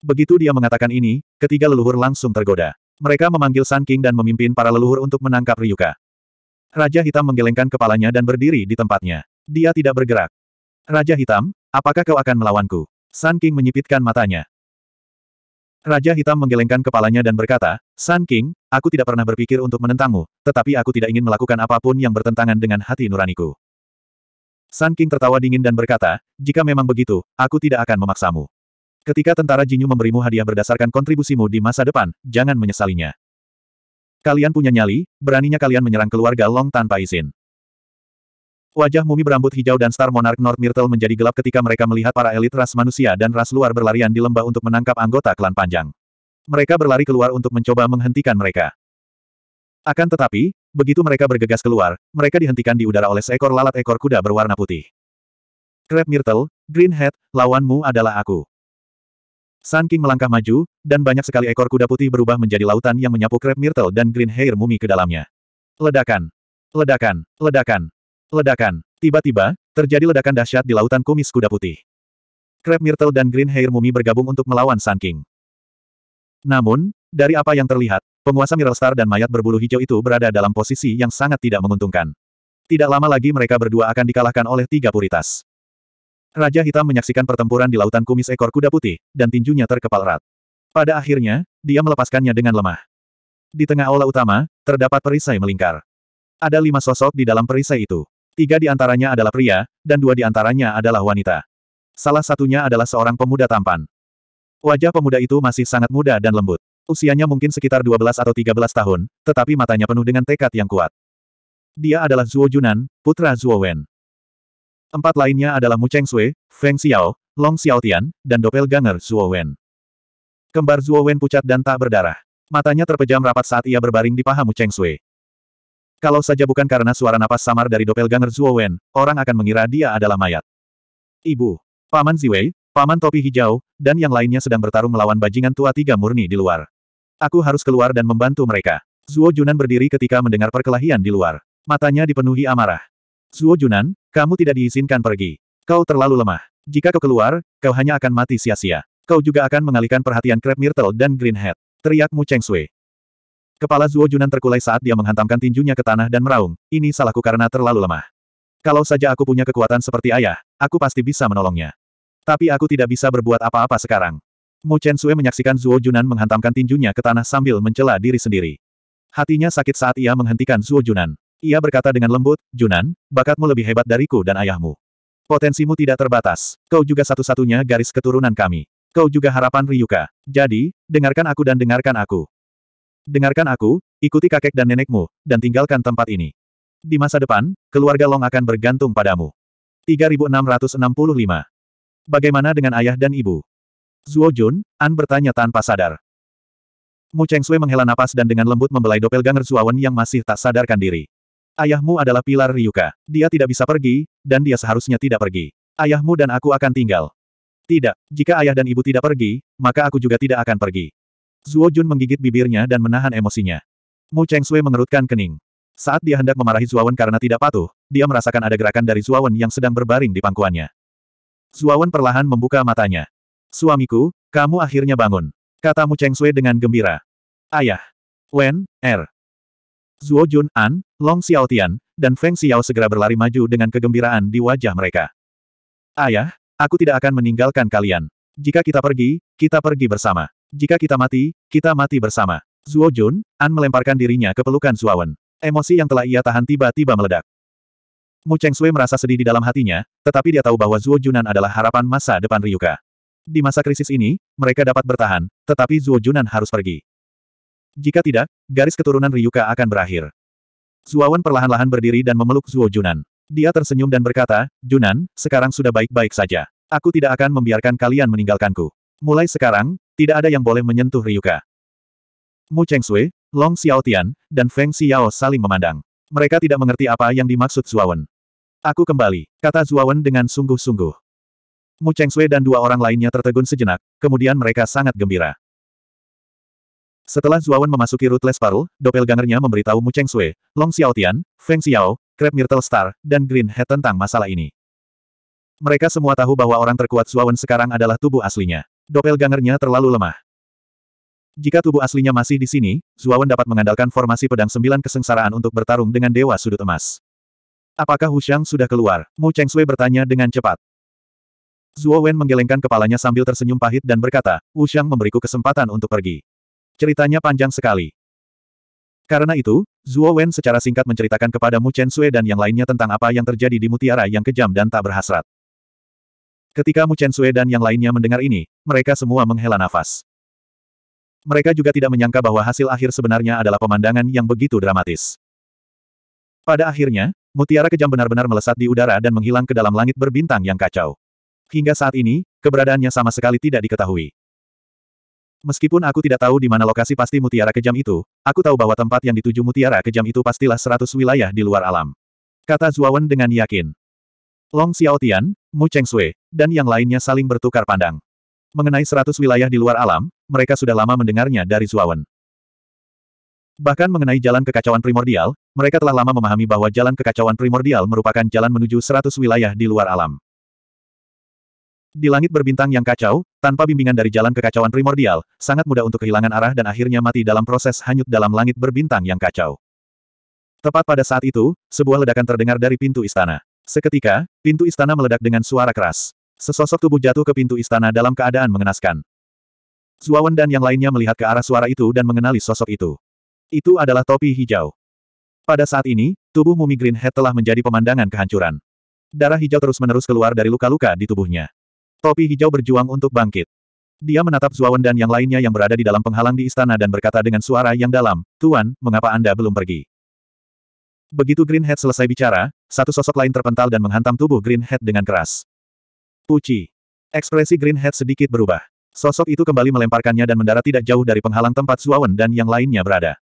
Begitu dia mengatakan ini, ketiga leluhur langsung tergoda. Mereka memanggil San King dan memimpin para leluhur untuk menangkap Ryuka. Raja Hitam menggelengkan kepalanya dan berdiri di tempatnya. Dia tidak bergerak. Raja Hitam, Apakah kau akan melawanku? Sun King menyipitkan matanya. Raja Hitam menggelengkan kepalanya dan berkata, Sun King, aku tidak pernah berpikir untuk menentangmu, tetapi aku tidak ingin melakukan apapun yang bertentangan dengan hati nuraniku. Sun King tertawa dingin dan berkata, jika memang begitu, aku tidak akan memaksamu. Ketika tentara Jinyu memberimu hadiah berdasarkan kontribusimu di masa depan, jangan menyesalinya. Kalian punya nyali, beraninya kalian menyerang keluarga Long tanpa izin. Wajah mumi berambut hijau dan Star Monarch North Myrtle menjadi gelap ketika mereka melihat para elit ras manusia dan ras luar berlarian di lembah untuk menangkap anggota klan panjang. Mereka berlari keluar untuk mencoba menghentikan mereka. Akan tetapi, begitu mereka bergegas keluar, mereka dihentikan di udara oleh seekor lalat ekor kuda berwarna putih. Crab Myrtle, Green Hat, lawanmu adalah aku. Sun King melangkah maju, dan banyak sekali ekor kuda putih berubah menjadi lautan yang menyapu Crab Myrtle dan Green Hair Mumi ke dalamnya. Ledakan! Ledakan! Ledakan! Ledakan. Tiba-tiba, terjadi ledakan dahsyat di lautan kumis kuda putih. Crab Myrtle dan Green Hair Mummy bergabung untuk melawan Sun King. Namun, dari apa yang terlihat, penguasa Miral Star dan mayat berbulu hijau itu berada dalam posisi yang sangat tidak menguntungkan. Tidak lama lagi mereka berdua akan dikalahkan oleh tiga puritas. Raja Hitam menyaksikan pertempuran di lautan kumis ekor kuda putih, dan tinjunya terkepal erat. Pada akhirnya, dia melepaskannya dengan lemah. Di tengah aula utama, terdapat perisai melingkar. Ada lima sosok di dalam perisai itu. Tiga di antaranya adalah pria, dan dua di antaranya adalah wanita. Salah satunya adalah seorang pemuda tampan. Wajah pemuda itu masih sangat muda dan lembut. Usianya mungkin sekitar 12 atau 13 tahun, tetapi matanya penuh dengan tekad yang kuat. Dia adalah Zuo Junan, putra Zuo Wen. Empat lainnya adalah Mu Cheng Sui, Feng Xiao, Long Xiaotian, dan doppelganger Zuo Wen. Kembar Zuo Wen pucat dan tak berdarah. Matanya terpejam rapat saat ia berbaring di paha Mu Cheng Sui. Kalau saja bukan karena suara napas samar dari doppelganger Zhuo Wen, orang akan mengira dia adalah mayat. Ibu, Paman Ziwei, Paman Topi Hijau, dan yang lainnya sedang bertarung melawan bajingan tua tiga murni di luar. Aku harus keluar dan membantu mereka. Zuo Junan berdiri ketika mendengar perkelahian di luar. Matanya dipenuhi amarah. Zuo Junan, kamu tidak diizinkan pergi. Kau terlalu lemah. Jika kau keluar, kau hanya akan mati sia-sia. Kau juga akan mengalihkan perhatian Crab Myrtle dan Greenhead. Hat. Teriak Mu Cheng Sui. Kepala Zuo Junan terkulai saat dia menghantamkan tinjunya ke tanah dan meraung, ini salahku karena terlalu lemah. Kalau saja aku punya kekuatan seperti ayah, aku pasti bisa menolongnya. Tapi aku tidak bisa berbuat apa-apa sekarang. Mu Chen Sue menyaksikan Zuo Junan menghantamkan tinjunya ke tanah sambil mencela diri sendiri. Hatinya sakit saat ia menghentikan Zuo Junan. Ia berkata dengan lembut, Junan, bakatmu lebih hebat dariku dan ayahmu. Potensimu tidak terbatas. Kau juga satu-satunya garis keturunan kami. Kau juga harapan Ryuka. Jadi, dengarkan aku dan dengarkan aku. Dengarkan aku, ikuti kakek dan nenekmu, dan tinggalkan tempat ini. Di masa depan, keluarga Long akan bergantung padamu. 3665. Bagaimana dengan ayah dan ibu? Zuo Jun, An bertanya tanpa sadar. Mu Cheng Sui menghela napas dan dengan lembut membelai doppelganger Zuawan yang masih tak sadarkan diri. Ayahmu adalah pilar Ryuka. Dia tidak bisa pergi, dan dia seharusnya tidak pergi. Ayahmu dan aku akan tinggal. Tidak, jika ayah dan ibu tidak pergi, maka aku juga tidak akan pergi. Zuo Jun menggigit bibirnya dan menahan emosinya. Mu Cheng Sui mengerutkan kening. Saat dia hendak memarahi Wen karena tidak patuh, dia merasakan ada gerakan dari Wen yang sedang berbaring di pangkuannya. Wen perlahan membuka matanya. Suamiku, kamu akhirnya bangun. Kata Mu Cheng Sui dengan gembira. Ayah. Wen, Er. Zuo Jun, An, Long Xiaotian, dan Feng Xiao segera berlari maju dengan kegembiraan di wajah mereka. Ayah, aku tidak akan meninggalkan kalian. Jika kita pergi, kita pergi bersama. Jika kita mati, kita mati bersama. Zuo Jun, An melemparkan dirinya ke pelukan Zuawan. Emosi yang telah ia tahan tiba-tiba meledak. Mu Cheng Sui merasa sedih di dalam hatinya, tetapi dia tahu bahwa Zuo Junan adalah harapan masa depan Ryuka. Di masa krisis ini, mereka dapat bertahan, tetapi Zuo Junan harus pergi. Jika tidak, garis keturunan Ryuka akan berakhir. Zuawan perlahan-lahan berdiri dan memeluk Zuo Junan. Dia tersenyum dan berkata, Junan, sekarang sudah baik-baik saja. Aku tidak akan membiarkan kalian meninggalkanku. Mulai sekarang, tidak ada yang boleh menyentuh Ryuka. Mu Cheng Sui, Long Xiao Tian, dan Feng Xiao saling memandang. Mereka tidak mengerti apa yang dimaksud Zuawan. Aku kembali, kata Zuawan dengan sungguh-sungguh. Mu Cheng Sui dan dua orang lainnya tertegun sejenak, kemudian mereka sangat gembira. Setelah Zuawan memasuki Ruthless Pearl, doppelgangernya memberitahu Mu Cheng Sui, Long Tian, Feng Xiao, Crab Myrtle Star, dan Green Head tentang masalah ini. Mereka semua tahu bahwa orang terkuat Suawen sekarang adalah tubuh aslinya. Doppelgangernya terlalu lemah. Jika tubuh aslinya masih di sini, Zuawan dapat mengandalkan formasi pedang sembilan kesengsaraan untuk bertarung dengan Dewa Sudut Emas. Apakah Hushang sudah keluar? Mu Cheng Sui bertanya dengan cepat. Zuo Wen menggelengkan kepalanya sambil tersenyum pahit dan berkata, Hushang memberiku kesempatan untuk pergi. Ceritanya panjang sekali. Karena itu, Zuo Wen secara singkat menceritakan kepada Mu Chen Sui dan yang lainnya tentang apa yang terjadi di mutiara yang kejam dan tak berhasrat. Ketika Mu Chen Sue dan yang lainnya mendengar ini, mereka semua menghela nafas. Mereka juga tidak menyangka bahwa hasil akhir sebenarnya adalah pemandangan yang begitu dramatis. Pada akhirnya, mutiara kejam benar-benar melesat di udara dan menghilang ke dalam langit berbintang yang kacau. Hingga saat ini, keberadaannya sama sekali tidak diketahui. Meskipun aku tidak tahu di mana lokasi pasti mutiara kejam itu, aku tahu bahwa tempat yang dituju mutiara kejam itu pastilah seratus wilayah di luar alam. Kata Zuawan dengan yakin. Long Xiaotian, Mu Cheng Sui, dan yang lainnya saling bertukar pandang. Mengenai seratus wilayah di luar alam, mereka sudah lama mendengarnya dari Zuawan. Bahkan mengenai jalan kekacauan primordial, mereka telah lama memahami bahwa jalan kekacauan primordial merupakan jalan menuju seratus wilayah di luar alam. Di langit berbintang yang kacau, tanpa bimbingan dari jalan kekacauan primordial, sangat mudah untuk kehilangan arah dan akhirnya mati dalam proses hanyut dalam langit berbintang yang kacau. Tepat pada saat itu, sebuah ledakan terdengar dari pintu istana. Seketika, pintu istana meledak dengan suara keras. Sesosok tubuh jatuh ke pintu istana dalam keadaan mengenaskan. Zuawan dan yang lainnya melihat ke arah suara itu dan mengenali sosok itu. Itu adalah topi hijau. Pada saat ini, tubuh mumi Green Head telah menjadi pemandangan kehancuran. Darah hijau terus-menerus keluar dari luka-luka di tubuhnya. Topi hijau berjuang untuk bangkit. Dia menatap Zuawan dan yang lainnya yang berada di dalam penghalang di istana dan berkata dengan suara yang dalam, Tuan, mengapa Anda belum pergi? Begitu Green Greenhead selesai bicara, satu sosok lain terpental dan menghantam tubuh Green Greenhead dengan keras. Puci. Ekspresi Green Greenhead sedikit berubah. Sosok itu kembali melemparkannya dan mendarat tidak jauh dari penghalang tempat Suawan dan yang lainnya berada.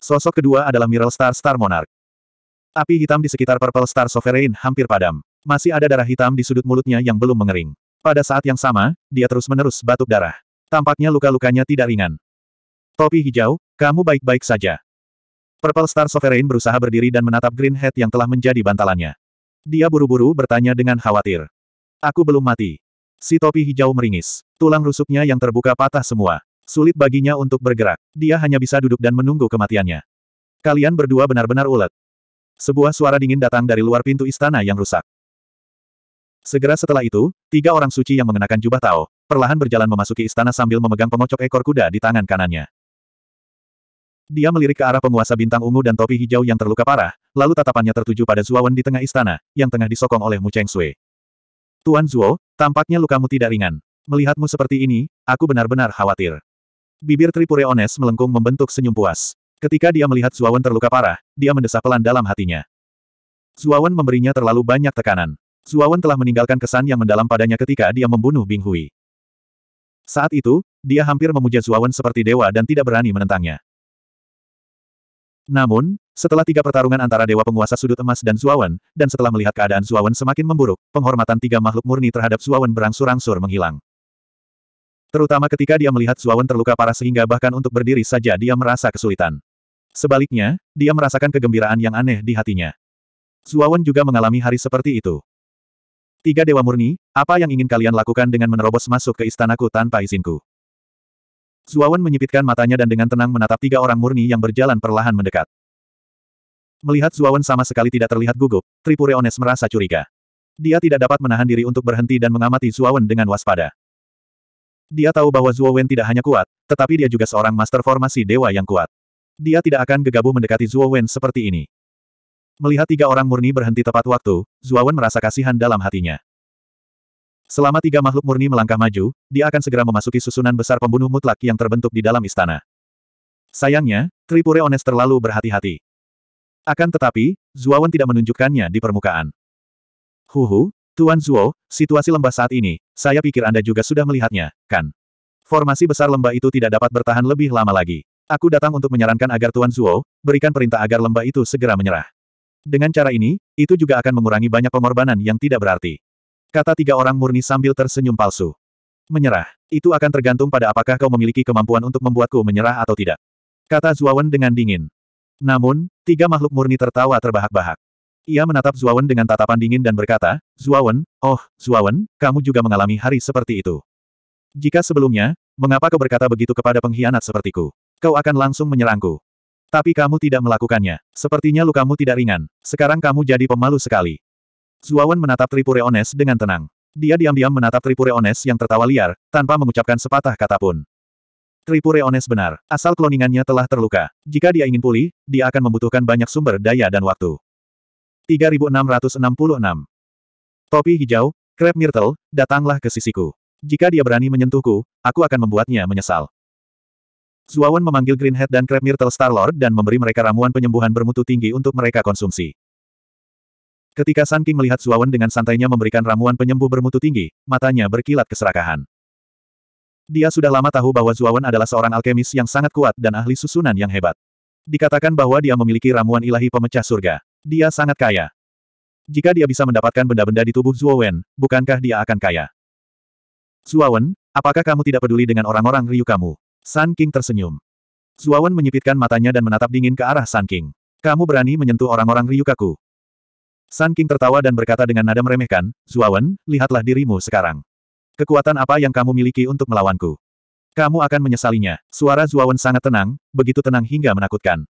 Sosok kedua adalah Miral Star Star Monarch. Api hitam di sekitar Purple Star Sovereign hampir padam. Masih ada darah hitam di sudut mulutnya yang belum mengering. Pada saat yang sama, dia terus-menerus batuk darah. Tampaknya luka-lukanya tidak ringan. Topi hijau, kamu baik-baik saja. Purple Star Sovereign berusaha berdiri dan menatap Green Head yang telah menjadi bantalannya. Dia buru-buru bertanya dengan khawatir. Aku belum mati. Si topi hijau meringis. Tulang rusuknya yang terbuka patah semua. Sulit baginya untuk bergerak. Dia hanya bisa duduk dan menunggu kematiannya. Kalian berdua benar-benar ulet. Sebuah suara dingin datang dari luar pintu istana yang rusak. Segera setelah itu, tiga orang suci yang mengenakan jubah Tao, perlahan berjalan memasuki istana sambil memegang pengocok ekor kuda di tangan kanannya. Dia melirik ke arah penguasa bintang ungu dan topi hijau yang terluka parah, lalu tatapannya tertuju pada Zuowen di tengah istana, yang tengah disokong oleh Mu Cheng Sui. Tuan Zuo, tampaknya lukamu tidak ringan. Melihatmu seperti ini, aku benar-benar khawatir. Bibir Tripure Ones melengkung membentuk senyum puas. Ketika dia melihat Zuowen terluka parah, dia mendesah pelan dalam hatinya. Zuowen memberinya terlalu banyak tekanan. Zuowen telah meninggalkan kesan yang mendalam padanya ketika dia membunuh Bing Hui. Saat itu, dia hampir memuja Zuowen seperti dewa dan tidak berani menentangnya. Namun, setelah tiga pertarungan antara Dewa Penguasa Sudut Emas dan Zuawan, dan setelah melihat keadaan Zuawan semakin memburuk, penghormatan tiga makhluk murni terhadap Zuawan berangsur-angsur menghilang. Terutama ketika dia melihat Zuawan terluka parah sehingga bahkan untuk berdiri saja dia merasa kesulitan. Sebaliknya, dia merasakan kegembiraan yang aneh di hatinya. Zuawan juga mengalami hari seperti itu. Tiga Dewa Murni, apa yang ingin kalian lakukan dengan menerobos masuk ke istanaku tanpa izinku? Zuawan menyipitkan matanya dan dengan tenang menatap tiga orang murni yang berjalan perlahan mendekat. Melihat Zuawan sama sekali tidak terlihat gugup, Tripureones merasa curiga. Dia tidak dapat menahan diri untuk berhenti dan mengamati Zuawan dengan waspada. Dia tahu bahwa Zuowen tidak hanya kuat, tetapi dia juga seorang master formasi dewa yang kuat. Dia tidak akan gegabah mendekati Zuowen seperti ini. Melihat tiga orang murni berhenti tepat waktu, Zuawan merasa kasihan dalam hatinya. Selama tiga makhluk murni melangkah maju, dia akan segera memasuki susunan besar pembunuh mutlak yang terbentuk di dalam istana. Sayangnya, Tripure Ones terlalu berhati-hati. Akan tetapi, Zuawan tidak menunjukkannya di permukaan. Huhu, Tuan Zuo, situasi lembah saat ini, saya pikir Anda juga sudah melihatnya, kan? Formasi besar lembah itu tidak dapat bertahan lebih lama lagi. Aku datang untuk menyarankan agar Tuan Zuo, berikan perintah agar lembah itu segera menyerah. Dengan cara ini, itu juga akan mengurangi banyak pengorbanan yang tidak berarti. Kata tiga orang murni sambil tersenyum palsu. Menyerah. Itu akan tergantung pada apakah kau memiliki kemampuan untuk membuatku menyerah atau tidak. Kata Zuawan dengan dingin. Namun, tiga makhluk murni tertawa terbahak-bahak. Ia menatap Zuawan dengan tatapan dingin dan berkata, Zuawan, oh, Zuawan, kamu juga mengalami hari seperti itu. Jika sebelumnya, mengapa kau berkata begitu kepada pengkhianat sepertiku? Kau akan langsung menyerangku. Tapi kamu tidak melakukannya. Sepertinya lukamu tidak ringan. Sekarang kamu jadi pemalu sekali. Zuawan menatap Tripureones dengan tenang. Dia diam-diam menatap Tripureones yang tertawa liar, tanpa mengucapkan sepatah kata pun. Tripureones benar, asal kloningannya telah terluka. Jika dia ingin pulih, dia akan membutuhkan banyak sumber daya dan waktu. 3666 Topi hijau, Crab Myrtle, datanglah ke sisiku. Jika dia berani menyentuhku, aku akan membuatnya menyesal. Zuawan memanggil Greenhead dan Crab Myrtle Starlord dan memberi mereka ramuan penyembuhan bermutu tinggi untuk mereka konsumsi. Ketika San King melihat Suawan dengan santainya memberikan ramuan penyembuh bermutu tinggi, matanya berkilat keserakahan. Dia sudah lama tahu bahwa Zuawan adalah seorang alkemis yang sangat kuat dan ahli susunan yang hebat. Dikatakan bahwa dia memiliki ramuan ilahi pemecah surga. Dia sangat kaya. Jika dia bisa mendapatkan benda-benda di tubuh Zuowen, bukankah dia akan kaya? Zuawan, apakah kamu tidak peduli dengan orang-orang Ryu kamu? San King tersenyum. Zuawan menyipitkan matanya dan menatap dingin ke arah San King. Kamu berani menyentuh orang-orang Ryukaku, San King tertawa dan berkata dengan nada meremehkan, Zuawan, lihatlah dirimu sekarang. Kekuatan apa yang kamu miliki untuk melawanku? Kamu akan menyesalinya. Suara Zuawan sangat tenang, begitu tenang hingga menakutkan.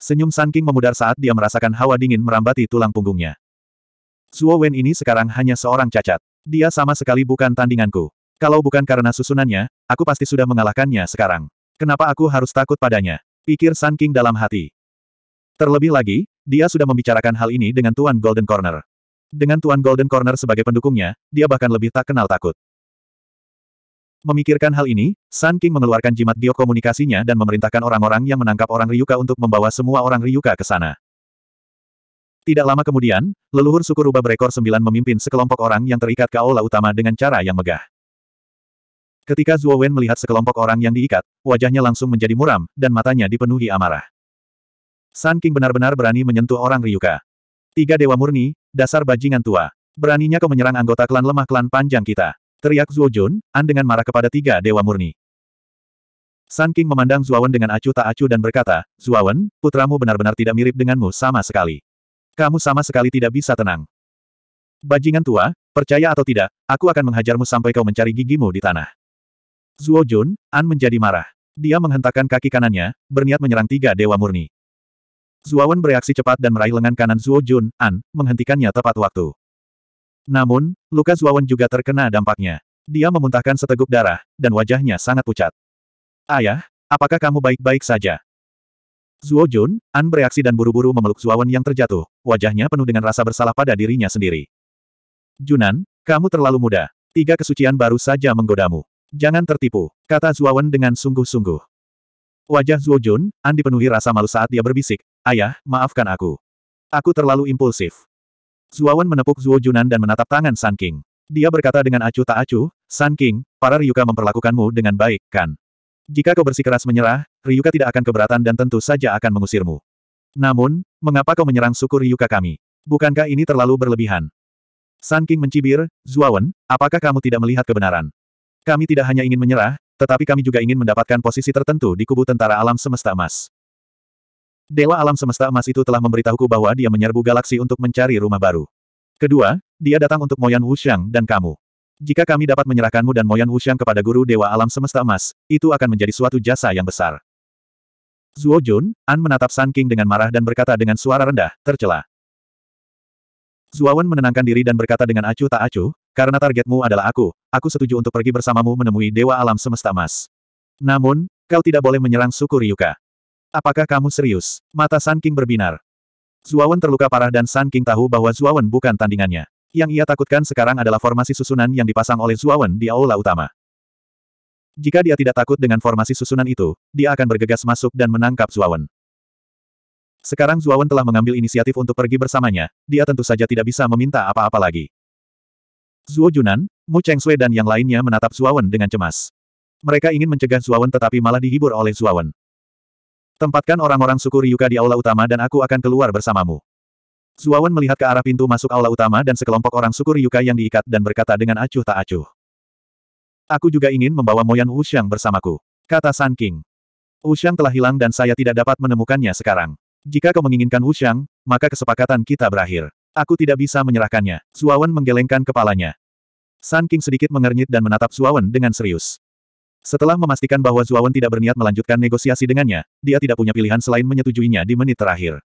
Senyum San King memudar saat dia merasakan hawa dingin merambati tulang punggungnya. Zuo Wen ini sekarang hanya seorang cacat. Dia sama sekali bukan tandinganku. Kalau bukan karena susunannya, aku pasti sudah mengalahkannya sekarang. Kenapa aku harus takut padanya? Pikir San King dalam hati. Terlebih lagi, dia sudah membicarakan hal ini dengan Tuan Golden Corner. Dengan Tuan Golden Corner sebagai pendukungnya, dia bahkan lebih tak kenal takut. Memikirkan hal ini, Sun King mengeluarkan jimat komunikasinya dan memerintahkan orang-orang yang menangkap orang Ryuka untuk membawa semua orang Ryuka ke sana. Tidak lama kemudian, leluhur suku rubah berekor sembilan memimpin sekelompok orang yang terikat ke aula utama dengan cara yang megah. Ketika Zuo Wen melihat sekelompok orang yang diikat, wajahnya langsung menjadi muram, dan matanya dipenuhi amarah. San King benar-benar berani menyentuh orang Ryuka. Tiga dewa murni, dasar bajingan tua. Beraninya kau menyerang anggota klan lemah klan panjang kita. Teriak Zuo Jun, An dengan marah kepada tiga dewa murni. San King memandang Zuawan dengan acuh tak acuh dan berkata, Zuawan, putramu benar-benar tidak mirip denganmu sama sekali. Kamu sama sekali tidak bisa tenang. Bajingan tua, percaya atau tidak, aku akan menghajarmu sampai kau mencari gigimu di tanah. Zuo Jun, An menjadi marah. Dia menghentakkan kaki kanannya, berniat menyerang tiga dewa murni. Zuawan bereaksi cepat dan meraih lengan kanan Zuo Jun, An, menghentikannya tepat waktu. Namun, luka Zuawan juga terkena dampaknya. Dia memuntahkan seteguk darah, dan wajahnya sangat pucat. Ayah, apakah kamu baik-baik saja? Zuo Jun, An bereaksi dan buru-buru memeluk Zuawan yang terjatuh, wajahnya penuh dengan rasa bersalah pada dirinya sendiri. Junan, kamu terlalu muda. Tiga kesucian baru saja menggodamu. Jangan tertipu, kata Zuawan dengan sungguh-sungguh. Wajah Zuo Jun, An dipenuhi rasa malu saat dia berbisik, Ayah, maafkan aku. Aku terlalu impulsif. Zuawan menepuk Zuo Junan dan menatap tangan San King. Dia berkata dengan acuh tak acuh, San King, para Ryuka memperlakukanmu dengan baik, kan? Jika kau bersikeras menyerah, Ryuka tidak akan keberatan dan tentu saja akan mengusirmu. Namun, mengapa kau menyerang suku Ryuka kami? Bukankah ini terlalu berlebihan? San King mencibir, Zuawan, apakah kamu tidak melihat kebenaran? Kami tidak hanya ingin menyerah, tetapi kami juga ingin mendapatkan posisi tertentu di kubu tentara alam semesta emas. Dewa alam semesta emas itu telah memberitahuku bahwa dia menyerbu galaksi untuk mencari rumah baru. Kedua, dia datang untuk Moyan Wuxiang dan kamu. Jika kami dapat menyerahkanmu dan Moyan Wuxiang kepada guru Dewa Alam Semesta Emas, itu akan menjadi suatu jasa yang besar. Zuo Jun, An menatap San King dengan marah dan berkata dengan suara rendah, tercela. Zuo Wen menenangkan diri dan berkata dengan acuh tak acuh, karena targetmu adalah aku, aku setuju untuk pergi bersamamu menemui Dewa Alam Semesta Mas. Namun, kau tidak boleh menyerang suku Ryuka. Apakah kamu serius? Mata San King berbinar. Zuawan terluka parah dan San King tahu bahwa Zuawan bukan tandingannya. Yang ia takutkan sekarang adalah formasi susunan yang dipasang oleh Zuawan di aula utama. Jika dia tidak takut dengan formasi susunan itu, dia akan bergegas masuk dan menangkap Zuawan. Sekarang Zuawan telah mengambil inisiatif untuk pergi bersamanya, dia tentu saja tidak bisa meminta apa-apa lagi. Zuo Junan, Mu Sui dan yang lainnya menatap Zuawan dengan cemas. Mereka ingin mencegah Zuawan tetapi malah dihibur oleh Zuawan. Tempatkan orang-orang suku Ryuka di aula utama dan aku akan keluar bersamamu. Zuawan melihat ke arah pintu masuk aula utama dan sekelompok orang suku Ryuka yang diikat dan berkata dengan acuh tak acuh. Aku juga ingin membawa Moyan Wuxiang bersamaku. Kata San King. Wuxiang telah hilang dan saya tidak dapat menemukannya sekarang. Jika kau menginginkan Wuxiang, maka kesepakatan kita berakhir. Aku tidak bisa menyerahkannya. Suawan menggelengkan kepalanya. San King sedikit mengernyit dan menatap Suawan dengan serius. Setelah memastikan bahwa Zuawan tidak berniat melanjutkan negosiasi dengannya, dia tidak punya pilihan selain menyetujuinya di menit terakhir.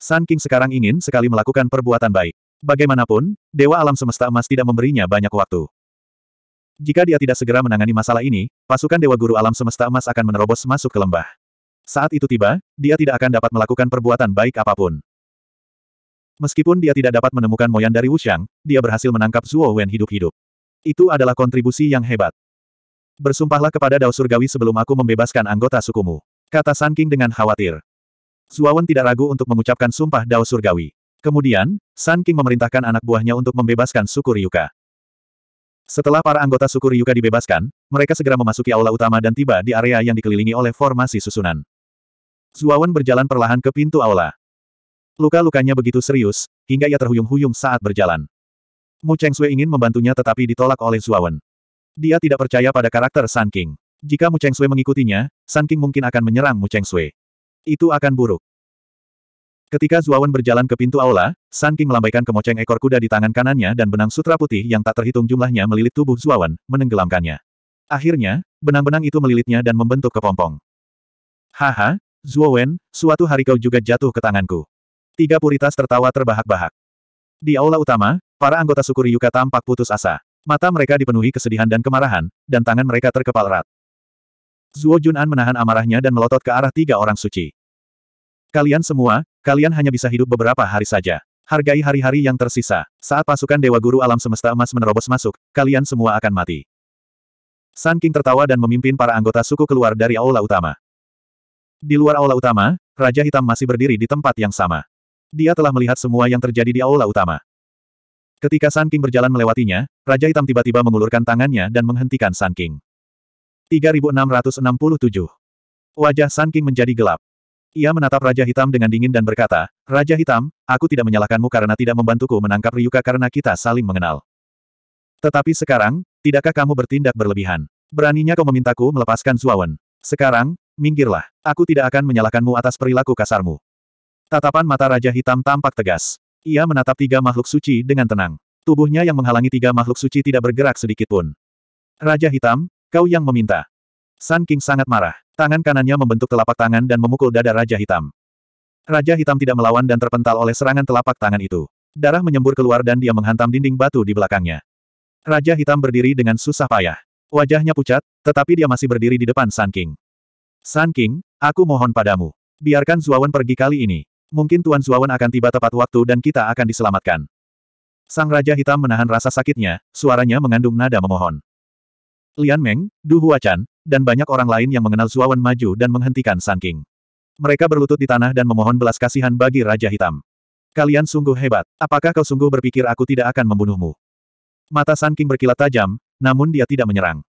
San King sekarang ingin sekali melakukan perbuatan baik. Bagaimanapun, Dewa Alam Semesta Emas tidak memberinya banyak waktu. Jika dia tidak segera menangani masalah ini, pasukan Dewa Guru Alam Semesta Emas akan menerobos masuk ke lembah. Saat itu tiba, dia tidak akan dapat melakukan perbuatan baik apapun. Meskipun dia tidak dapat menemukan Moyan dari Wuxiang, dia berhasil menangkap Zuo Wen hidup-hidup. Itu adalah kontribusi yang hebat. Bersumpahlah kepada Dao Surgawi sebelum aku membebaskan anggota sukumu. Kata San King dengan khawatir. Wen tidak ragu untuk mengucapkan sumpah Dao Surgawi. Kemudian, San King memerintahkan anak buahnya untuk membebaskan suku Ryuka. Setelah para anggota suku Ryuka dibebaskan, mereka segera memasuki aula utama dan tiba di area yang dikelilingi oleh formasi susunan. Zuawan berjalan perlahan ke pintu aula. Luka-lukanya begitu serius, hingga ia terhuyung-huyung saat berjalan. Mu Cheng Sui ingin membantunya tetapi ditolak oleh Zuawan. Dia tidak percaya pada karakter Sun King. Jika Mu Cheng Sui mengikutinya, Sun King mungkin akan menyerang Mu Cheng Sui. Itu akan buruk. Ketika Zuawan berjalan ke pintu aula, Sun King melambaikan kemoceng ekor kuda di tangan kanannya dan benang sutra putih yang tak terhitung jumlahnya melilit tubuh Zuawan, menenggelamkannya. Akhirnya, benang-benang itu melilitnya dan membentuk kepompong. Haha, Zuawan, suatu hari kau juga jatuh ke tanganku. Tiga puritas tertawa terbahak-bahak. Di aula utama, para anggota suku Ryuka tampak putus asa. Mata mereka dipenuhi kesedihan dan kemarahan, dan tangan mereka terkepal erat. Zuo Jun'an menahan amarahnya dan melotot ke arah tiga orang suci. Kalian semua, kalian hanya bisa hidup beberapa hari saja. Hargai hari-hari yang tersisa. Saat pasukan Dewa Guru Alam Semesta Emas menerobos masuk, kalian semua akan mati. San King tertawa dan memimpin para anggota suku keluar dari aula utama. Di luar aula utama, Raja Hitam masih berdiri di tempat yang sama. Dia telah melihat semua yang terjadi di aula utama. Ketika Sun King berjalan melewatinya, Raja Hitam tiba-tiba mengulurkan tangannya dan menghentikan Sun King. 3667 Wajah Sun King menjadi gelap. Ia menatap Raja Hitam dengan dingin dan berkata, Raja Hitam, aku tidak menyalahkanmu karena tidak membantuku menangkap Ryuka karena kita saling mengenal. Tetapi sekarang, tidakkah kamu bertindak berlebihan? Beraninya kau memintaku melepaskan Zuawan. Sekarang, minggirlah. Aku tidak akan menyalahkanmu atas perilaku kasarmu. Tatapan mata Raja Hitam tampak tegas. Ia menatap tiga makhluk suci dengan tenang. Tubuhnya yang menghalangi tiga makhluk suci tidak bergerak sedikit pun. Raja Hitam, kau yang meminta. Sun King sangat marah. Tangan kanannya membentuk telapak tangan dan memukul dada Raja Hitam. Raja Hitam tidak melawan dan terpental oleh serangan telapak tangan itu. Darah menyembur keluar dan dia menghantam dinding batu di belakangnya. Raja Hitam berdiri dengan susah payah. Wajahnya pucat, tetapi dia masih berdiri di depan Sun King. Sun King, aku mohon padamu. Biarkan Zuawan pergi kali ini. Mungkin Tuan Zuawan akan tiba tepat waktu dan kita akan diselamatkan. Sang Raja Hitam menahan rasa sakitnya, suaranya mengandung nada memohon. Lian Meng, Du Huachan, dan banyak orang lain yang mengenal Zuawan maju dan menghentikan Sang King. Mereka berlutut di tanah dan memohon belas kasihan bagi Raja Hitam. Kalian sungguh hebat. Apakah kau sungguh berpikir aku tidak akan membunuhmu? Mata Sang King berkilat tajam, namun dia tidak menyerang.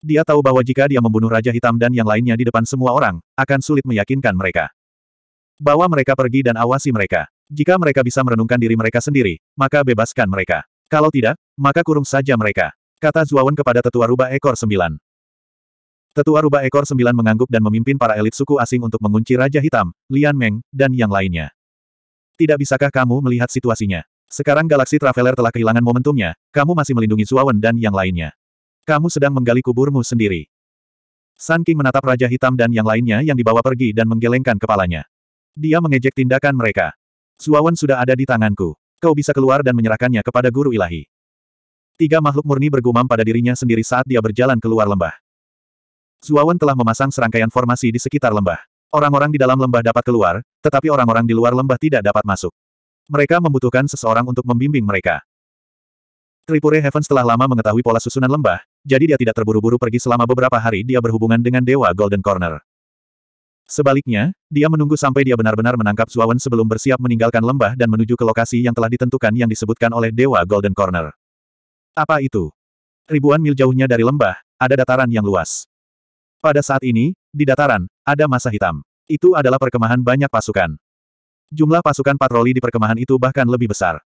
Dia tahu bahwa jika dia membunuh Raja Hitam dan yang lainnya di depan semua orang, akan sulit meyakinkan mereka. Bawa mereka pergi dan awasi mereka. Jika mereka bisa merenungkan diri mereka sendiri, maka bebaskan mereka. Kalau tidak, maka kurung saja mereka. Kata Zuawan kepada Tetua Rubah Ekor Sembilan. Tetua Rubah Ekor Sembilan mengangguk dan memimpin para elit suku asing untuk mengunci Raja Hitam, Lian Meng, dan yang lainnya. Tidak bisakah kamu melihat situasinya? Sekarang Galaksi Traveler telah kehilangan momentumnya, kamu masih melindungi Zuawan dan yang lainnya. Kamu sedang menggali kuburmu sendiri. San King menatap Raja Hitam dan yang lainnya yang dibawa pergi dan menggelengkan kepalanya. Dia mengejek tindakan mereka. Suawan sudah ada di tanganku. Kau bisa keluar dan menyerahkannya kepada guru ilahi. Tiga makhluk murni bergumam pada dirinya sendiri saat dia berjalan keluar lembah. Suawan telah memasang serangkaian formasi di sekitar lembah. Orang-orang di dalam lembah dapat keluar, tetapi orang-orang di luar lembah tidak dapat masuk. Mereka membutuhkan seseorang untuk membimbing mereka. Tripure Heaven setelah lama mengetahui pola susunan lembah, jadi dia tidak terburu-buru pergi selama beberapa hari dia berhubungan dengan Dewa Golden Corner. Sebaliknya, dia menunggu sampai dia benar-benar menangkap Zuawan sebelum bersiap meninggalkan lembah dan menuju ke lokasi yang telah ditentukan yang disebutkan oleh Dewa Golden Corner. Apa itu? Ribuan mil jauhnya dari lembah, ada dataran yang luas. Pada saat ini, di dataran, ada masa hitam. Itu adalah perkemahan banyak pasukan. Jumlah pasukan patroli di perkemahan itu bahkan lebih besar.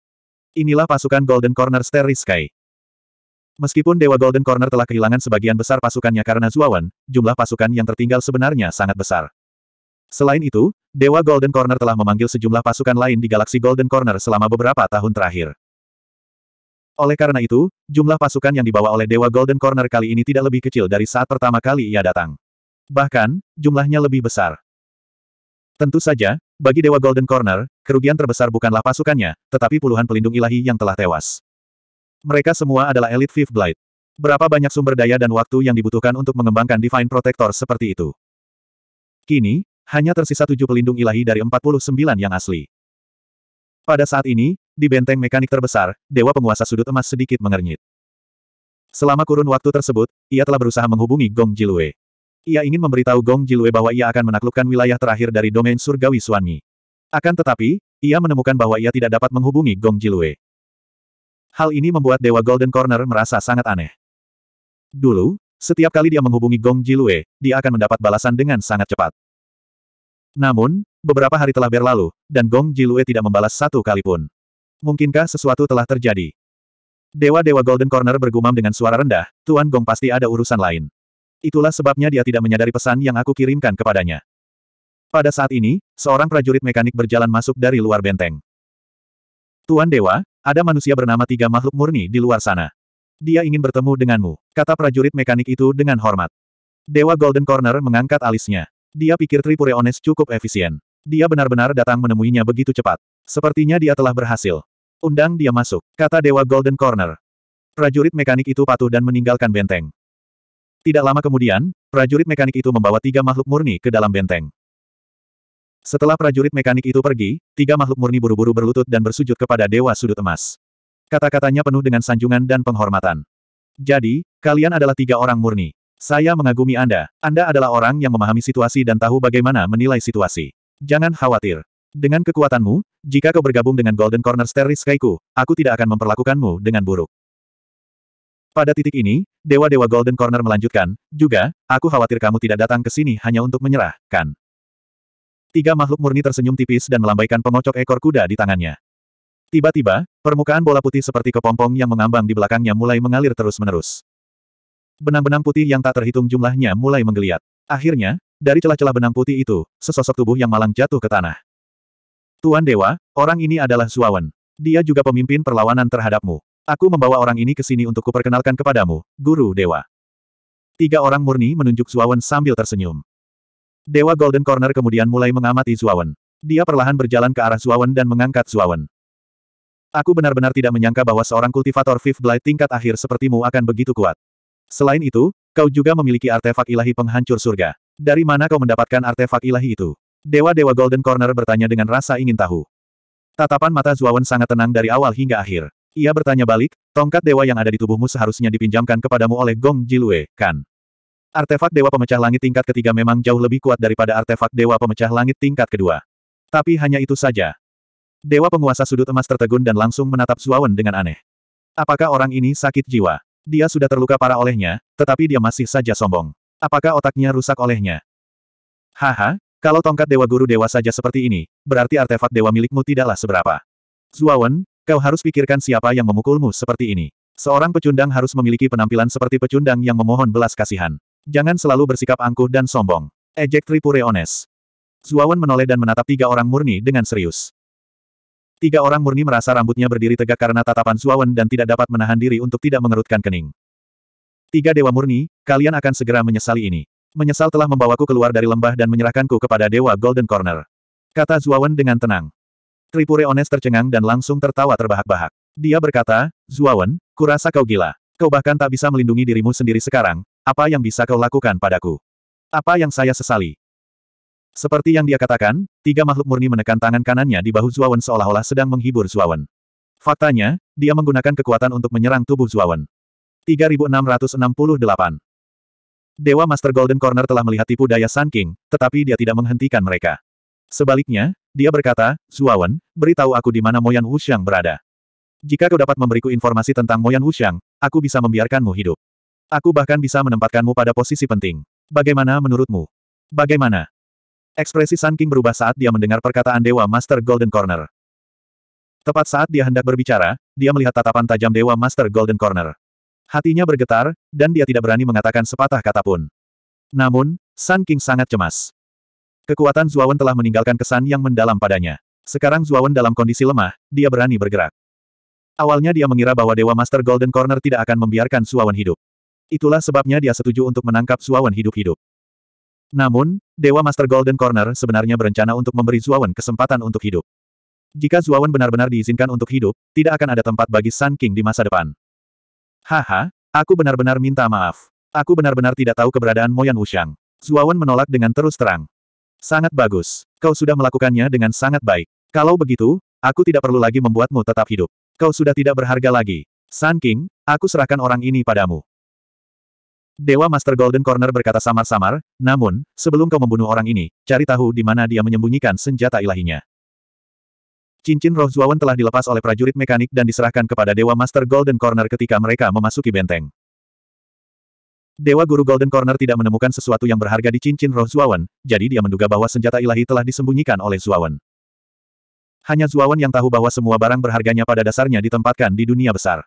Inilah pasukan Golden Corner Starry Sky. Meskipun Dewa Golden Corner telah kehilangan sebagian besar pasukannya karena Zuawan, jumlah pasukan yang tertinggal sebenarnya sangat besar. Selain itu, Dewa Golden Corner telah memanggil sejumlah pasukan lain di galaksi Golden Corner selama beberapa tahun terakhir. Oleh karena itu, jumlah pasukan yang dibawa oleh Dewa Golden Corner kali ini tidak lebih kecil dari saat pertama kali ia datang. Bahkan, jumlahnya lebih besar. Tentu saja, bagi Dewa Golden Corner, kerugian terbesar bukanlah pasukannya, tetapi puluhan pelindung ilahi yang telah tewas. Mereka semua adalah elit Fifth Blight. Berapa banyak sumber daya dan waktu yang dibutuhkan untuk mengembangkan Divine Protector seperti itu? Kini, hanya tersisa tujuh pelindung ilahi dari 49 yang asli. Pada saat ini, di benteng mekanik terbesar, Dewa Penguasa Sudut Emas sedikit mengernyit. Selama kurun waktu tersebut, ia telah berusaha menghubungi Gong Jilue. Ia ingin memberitahu Gong Jilue bahwa ia akan menaklukkan wilayah terakhir dari domain surgawi Suanmi. Akan tetapi, ia menemukan bahwa ia tidak dapat menghubungi Gong Jilue. Hal ini membuat Dewa Golden Corner merasa sangat aneh. Dulu, setiap kali dia menghubungi Gong Jilue, dia akan mendapat balasan dengan sangat cepat. Namun, beberapa hari telah berlalu, dan Gong Jilue tidak membalas satu kali pun. Mungkinkah sesuatu telah terjadi? Dewa-dewa Golden Corner bergumam dengan suara rendah, Tuan Gong pasti ada urusan lain. Itulah sebabnya dia tidak menyadari pesan yang aku kirimkan kepadanya. Pada saat ini, seorang prajurit mekanik berjalan masuk dari luar benteng. Tuan Dewa, ada manusia bernama tiga makhluk murni di luar sana. Dia ingin bertemu denganmu, kata prajurit mekanik itu dengan hormat. Dewa Golden Corner mengangkat alisnya. Dia pikir Tripureones cukup efisien. Dia benar-benar datang menemuinya begitu cepat. Sepertinya dia telah berhasil. Undang dia masuk, kata Dewa Golden Corner. Prajurit mekanik itu patuh dan meninggalkan benteng. Tidak lama kemudian, prajurit mekanik itu membawa tiga makhluk murni ke dalam benteng. Setelah prajurit mekanik itu pergi, tiga makhluk murni buru-buru berlutut dan bersujud kepada Dewa Sudut Emas. Kata-katanya penuh dengan sanjungan dan penghormatan. Jadi, kalian adalah tiga orang murni. Saya mengagumi Anda. Anda adalah orang yang memahami situasi dan tahu bagaimana menilai situasi. Jangan khawatir. Dengan kekuatanmu, jika kau bergabung dengan Golden Corner Steris Skyku, aku tidak akan memperlakukanmu dengan buruk. Pada titik ini, dewa-dewa Golden Corner melanjutkan, juga, aku khawatir kamu tidak datang ke sini hanya untuk menyerah, kan? Tiga makhluk murni tersenyum tipis dan melambaikan pengocok ekor kuda di tangannya. Tiba-tiba, permukaan bola putih seperti kepompong yang mengambang di belakangnya mulai mengalir terus-menerus. Benang-benang putih yang tak terhitung jumlahnya mulai menggeliat. Akhirnya, dari celah-celah benang putih itu, sesosok tubuh yang malang jatuh ke tanah. Tuan Dewa, orang ini adalah Zuawan. Dia juga pemimpin perlawanan terhadapmu. Aku membawa orang ini ke sini untuk kuperkenalkan kepadamu, Guru Dewa. Tiga orang murni menunjuk Zuawan sambil tersenyum. Dewa Golden Corner kemudian mulai mengamati Zuawan. Dia perlahan berjalan ke arah Zuawan dan mengangkat Zuawan. Aku benar-benar tidak menyangka bahwa seorang kultivator Fifth Blight tingkat akhir sepertimu akan begitu kuat. Selain itu, kau juga memiliki artefak ilahi penghancur surga. Dari mana kau mendapatkan artefak ilahi itu? Dewa-dewa Golden Corner bertanya dengan rasa ingin tahu. Tatapan mata Zuawan sangat tenang dari awal hingga akhir. Ia bertanya balik, tongkat dewa yang ada di tubuhmu seharusnya dipinjamkan kepadamu oleh Gong Jilue, kan? Artefak dewa pemecah langit tingkat ketiga memang jauh lebih kuat daripada artefak dewa pemecah langit tingkat kedua. Tapi hanya itu saja. Dewa penguasa sudut emas tertegun dan langsung menatap Zuawan dengan aneh. Apakah orang ini sakit jiwa? Dia sudah terluka parah olehnya, tetapi dia masih saja sombong. Apakah otaknya rusak olehnya? Haha, kalau tongkat Dewa Guru Dewa saja seperti ini, berarti artefak Dewa milikmu tidaklah seberapa. Zuawan, kau harus pikirkan siapa yang memukulmu seperti ini. Seorang pecundang harus memiliki penampilan seperti pecundang yang memohon belas kasihan. Jangan selalu bersikap angkuh dan sombong. Ejek Tripureones. Zuawan menoleh dan menatap tiga orang murni dengan serius. Tiga orang murni merasa rambutnya berdiri tegak karena tatapan Suawen dan tidak dapat menahan diri untuk tidak mengerutkan kening. Tiga dewa murni, kalian akan segera menyesali ini. Menyesal telah membawaku keluar dari lembah dan menyerahkanku kepada dewa Golden Corner. Kata Zuawan dengan tenang. Tripure Ones tercengang dan langsung tertawa terbahak-bahak. Dia berkata, Zuawan, kurasa kau gila. Kau bahkan tak bisa melindungi dirimu sendiri sekarang, apa yang bisa kau lakukan padaku? Apa yang saya sesali? Seperti yang dia katakan, tiga makhluk murni menekan tangan kanannya di bahu Zuawan seolah-olah sedang menghibur Zuawan. Faktanya, dia menggunakan kekuatan untuk menyerang tubuh Zuawan. 3668 Dewa Master Golden Corner telah melihat tipu daya Sun King, tetapi dia tidak menghentikan mereka. Sebaliknya, dia berkata, Zuawan, beritahu aku di mana Moyan Wuxiang berada. Jika kau dapat memberiku informasi tentang Moyan Wuxiang, aku bisa membiarkanmu hidup. Aku bahkan bisa menempatkanmu pada posisi penting. Bagaimana menurutmu? Bagaimana? Ekspresi Sun King berubah saat dia mendengar perkataan Dewa Master Golden Corner. Tepat saat dia hendak berbicara, dia melihat tatapan tajam Dewa Master Golden Corner. Hatinya bergetar, dan dia tidak berani mengatakan sepatah kata pun. Namun, Sun King sangat cemas. Kekuatan Zuawan telah meninggalkan kesan yang mendalam padanya. Sekarang Zuawan dalam kondisi lemah, dia berani bergerak. Awalnya dia mengira bahwa Dewa Master Golden Corner tidak akan membiarkan Zuawan hidup. Itulah sebabnya dia setuju untuk menangkap Zuawan hidup-hidup. Namun, Dewa Master Golden Corner sebenarnya berencana untuk memberi Zuawan kesempatan untuk hidup. Jika Zuawan benar-benar diizinkan untuk hidup, tidak akan ada tempat bagi Sun King di masa depan. Haha, aku benar-benar minta maaf. Aku benar-benar tidak tahu keberadaan Moyan Wushang. Zuawan menolak dengan terus terang. Sangat bagus. Kau sudah melakukannya dengan sangat baik. Kalau begitu, aku tidak perlu lagi membuatmu tetap hidup. Kau sudah tidak berharga lagi. Sun King, aku serahkan orang ini padamu. Dewa Master Golden Corner berkata samar-samar, namun, sebelum kau membunuh orang ini, cari tahu di mana dia menyembunyikan senjata ilahinya. Cincin roh Zuawan telah dilepas oleh prajurit mekanik dan diserahkan kepada Dewa Master Golden Corner ketika mereka memasuki benteng. Dewa Guru Golden Corner tidak menemukan sesuatu yang berharga di cincin roh Zuawan, jadi dia menduga bahwa senjata ilahi telah disembunyikan oleh Zuawan. Hanya Zuawan yang tahu bahwa semua barang berharganya pada dasarnya ditempatkan di dunia besar.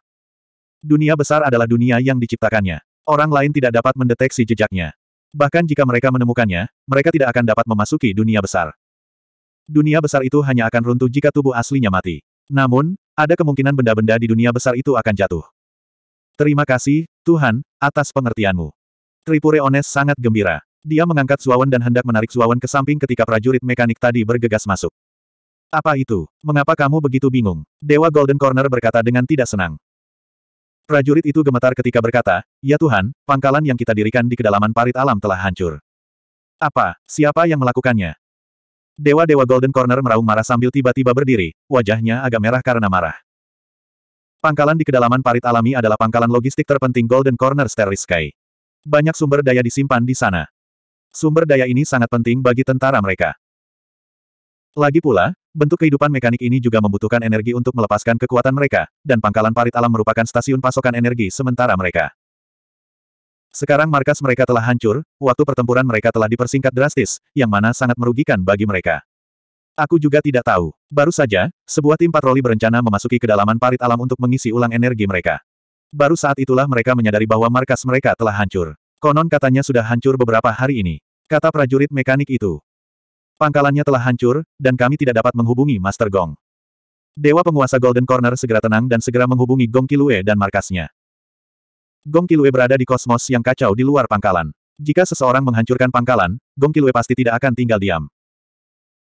Dunia besar adalah dunia yang diciptakannya. Orang lain tidak dapat mendeteksi jejaknya. Bahkan jika mereka menemukannya, mereka tidak akan dapat memasuki dunia besar. Dunia besar itu hanya akan runtuh jika tubuh aslinya mati. Namun, ada kemungkinan benda-benda di dunia besar itu akan jatuh. Terima kasih, Tuhan, atas pengertianmu. Tripure Ones sangat gembira. Dia mengangkat Zuawan dan hendak menarik Zuawan ke samping ketika prajurit mekanik tadi bergegas masuk. Apa itu? Mengapa kamu begitu bingung? Dewa Golden Corner berkata dengan tidak senang. Prajurit itu gemetar ketika berkata, Ya Tuhan, pangkalan yang kita dirikan di kedalaman parit alam telah hancur. Apa, siapa yang melakukannya? Dewa-dewa Golden Corner meraung marah sambil tiba-tiba berdiri, wajahnya agak merah karena marah. Pangkalan di kedalaman parit alami adalah pangkalan logistik terpenting Golden Corner Starry Sky. Banyak sumber daya disimpan di sana. Sumber daya ini sangat penting bagi tentara mereka. Lagi pula, Bentuk kehidupan mekanik ini juga membutuhkan energi untuk melepaskan kekuatan mereka, dan pangkalan parit alam merupakan stasiun pasokan energi sementara mereka. Sekarang markas mereka telah hancur, waktu pertempuran mereka telah dipersingkat drastis, yang mana sangat merugikan bagi mereka. Aku juga tidak tahu. Baru saja, sebuah tim patroli berencana memasuki kedalaman parit alam untuk mengisi ulang energi mereka. Baru saat itulah mereka menyadari bahwa markas mereka telah hancur. Konon katanya sudah hancur beberapa hari ini. Kata prajurit mekanik itu. Pangkalannya telah hancur, dan kami tidak dapat menghubungi Master Gong. Dewa penguasa Golden Corner segera tenang dan segera menghubungi Gong Kilue dan markasnya. Gong Kilue berada di kosmos yang kacau di luar pangkalan. Jika seseorang menghancurkan pangkalan, Gong Kilue pasti tidak akan tinggal diam.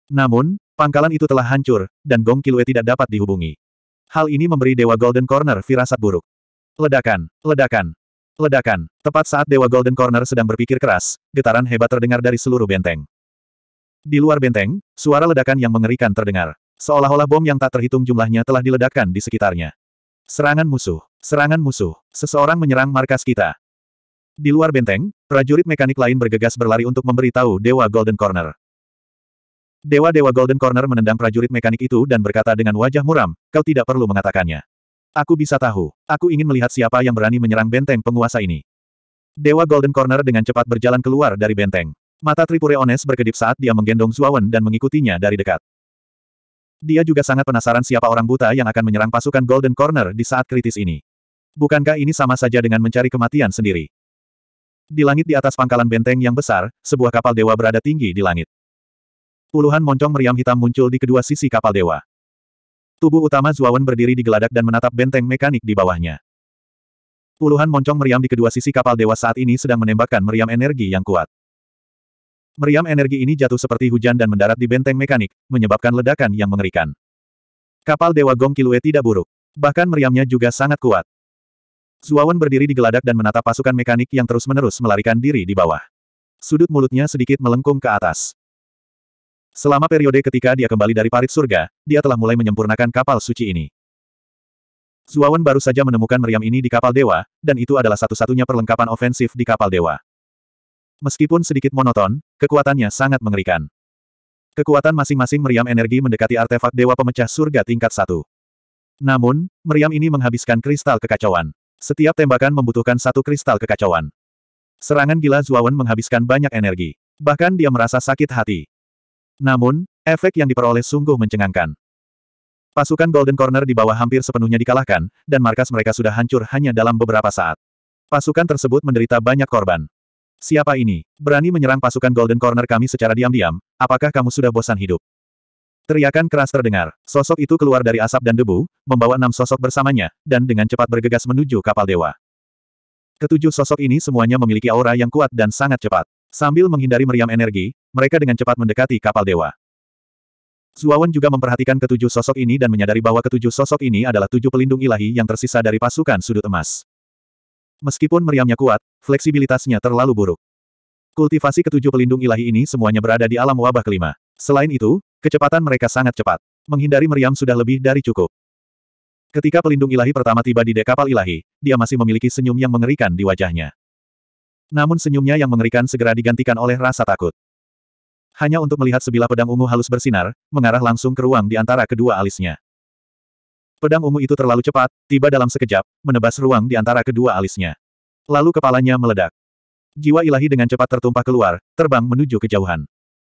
Namun, pangkalan itu telah hancur, dan Gong Kilue tidak dapat dihubungi. Hal ini memberi Dewa Golden Corner firasat buruk. Ledakan, ledakan, ledakan. Tepat saat Dewa Golden Corner sedang berpikir keras, getaran hebat terdengar dari seluruh benteng. Di luar benteng, suara ledakan yang mengerikan terdengar. Seolah-olah bom yang tak terhitung jumlahnya telah diledakkan di sekitarnya. Serangan musuh. Serangan musuh. Seseorang menyerang markas kita. Di luar benteng, prajurit mekanik lain bergegas berlari untuk memberitahu Dewa Golden Corner. Dewa-dewa Golden Corner menendang prajurit mekanik itu dan berkata dengan wajah muram, kau tidak perlu mengatakannya. Aku bisa tahu. Aku ingin melihat siapa yang berani menyerang benteng penguasa ini. Dewa Golden Corner dengan cepat berjalan keluar dari benteng. Mata Tripure Ones berkedip saat dia menggendong Zuawan dan mengikutinya dari dekat. Dia juga sangat penasaran siapa orang buta yang akan menyerang pasukan Golden Corner di saat kritis ini. Bukankah ini sama saja dengan mencari kematian sendiri? Di langit di atas pangkalan benteng yang besar, sebuah kapal dewa berada tinggi di langit. Puluhan moncong meriam hitam muncul di kedua sisi kapal dewa. Tubuh utama Zuawan berdiri di geladak dan menatap benteng mekanik di bawahnya. Puluhan moncong meriam di kedua sisi kapal dewa saat ini sedang menembakkan meriam energi yang kuat. Meriam energi ini jatuh seperti hujan dan mendarat di benteng mekanik, menyebabkan ledakan yang mengerikan. Kapal Dewa Gong Kilue tidak buruk. Bahkan meriamnya juga sangat kuat. Zuawan berdiri di geladak dan menatap pasukan mekanik yang terus-menerus melarikan diri di bawah. Sudut mulutnya sedikit melengkung ke atas. Selama periode ketika dia kembali dari parit surga, dia telah mulai menyempurnakan kapal suci ini. Zuawan baru saja menemukan meriam ini di kapal dewa, dan itu adalah satu-satunya perlengkapan ofensif di kapal dewa. Meskipun sedikit monoton, kekuatannya sangat mengerikan. Kekuatan masing-masing meriam energi mendekati artefak Dewa Pemecah Surga tingkat 1. Namun, meriam ini menghabiskan kristal kekacauan. Setiap tembakan membutuhkan satu kristal kekacauan. Serangan gila Zuawan menghabiskan banyak energi. Bahkan dia merasa sakit hati. Namun, efek yang diperoleh sungguh mencengangkan. Pasukan Golden Corner di bawah hampir sepenuhnya dikalahkan, dan markas mereka sudah hancur hanya dalam beberapa saat. Pasukan tersebut menderita banyak korban. Siapa ini? Berani menyerang pasukan Golden Corner kami secara diam-diam, apakah kamu sudah bosan hidup? Teriakan keras terdengar. Sosok itu keluar dari asap dan debu, membawa enam sosok bersamanya, dan dengan cepat bergegas menuju kapal dewa. Ketujuh sosok ini semuanya memiliki aura yang kuat dan sangat cepat. Sambil menghindari meriam energi, mereka dengan cepat mendekati kapal dewa. Zuawan juga memperhatikan ketujuh sosok ini dan menyadari bahwa ketujuh sosok ini adalah tujuh pelindung ilahi yang tersisa dari pasukan sudut emas. Meskipun meriamnya kuat, fleksibilitasnya terlalu buruk. Kultivasi ketujuh pelindung ilahi ini semuanya berada di alam wabah kelima. Selain itu, kecepatan mereka sangat cepat. Menghindari meriam sudah lebih dari cukup. Ketika pelindung ilahi pertama tiba di dek kapal ilahi, dia masih memiliki senyum yang mengerikan di wajahnya. Namun senyumnya yang mengerikan segera digantikan oleh rasa takut. Hanya untuk melihat sebilah pedang ungu halus bersinar, mengarah langsung ke ruang di antara kedua alisnya. Pedang ungu itu terlalu cepat, tiba dalam sekejap, menebas ruang di antara kedua alisnya. Lalu kepalanya meledak. Jiwa ilahi dengan cepat tertumpah keluar, terbang menuju kejauhan.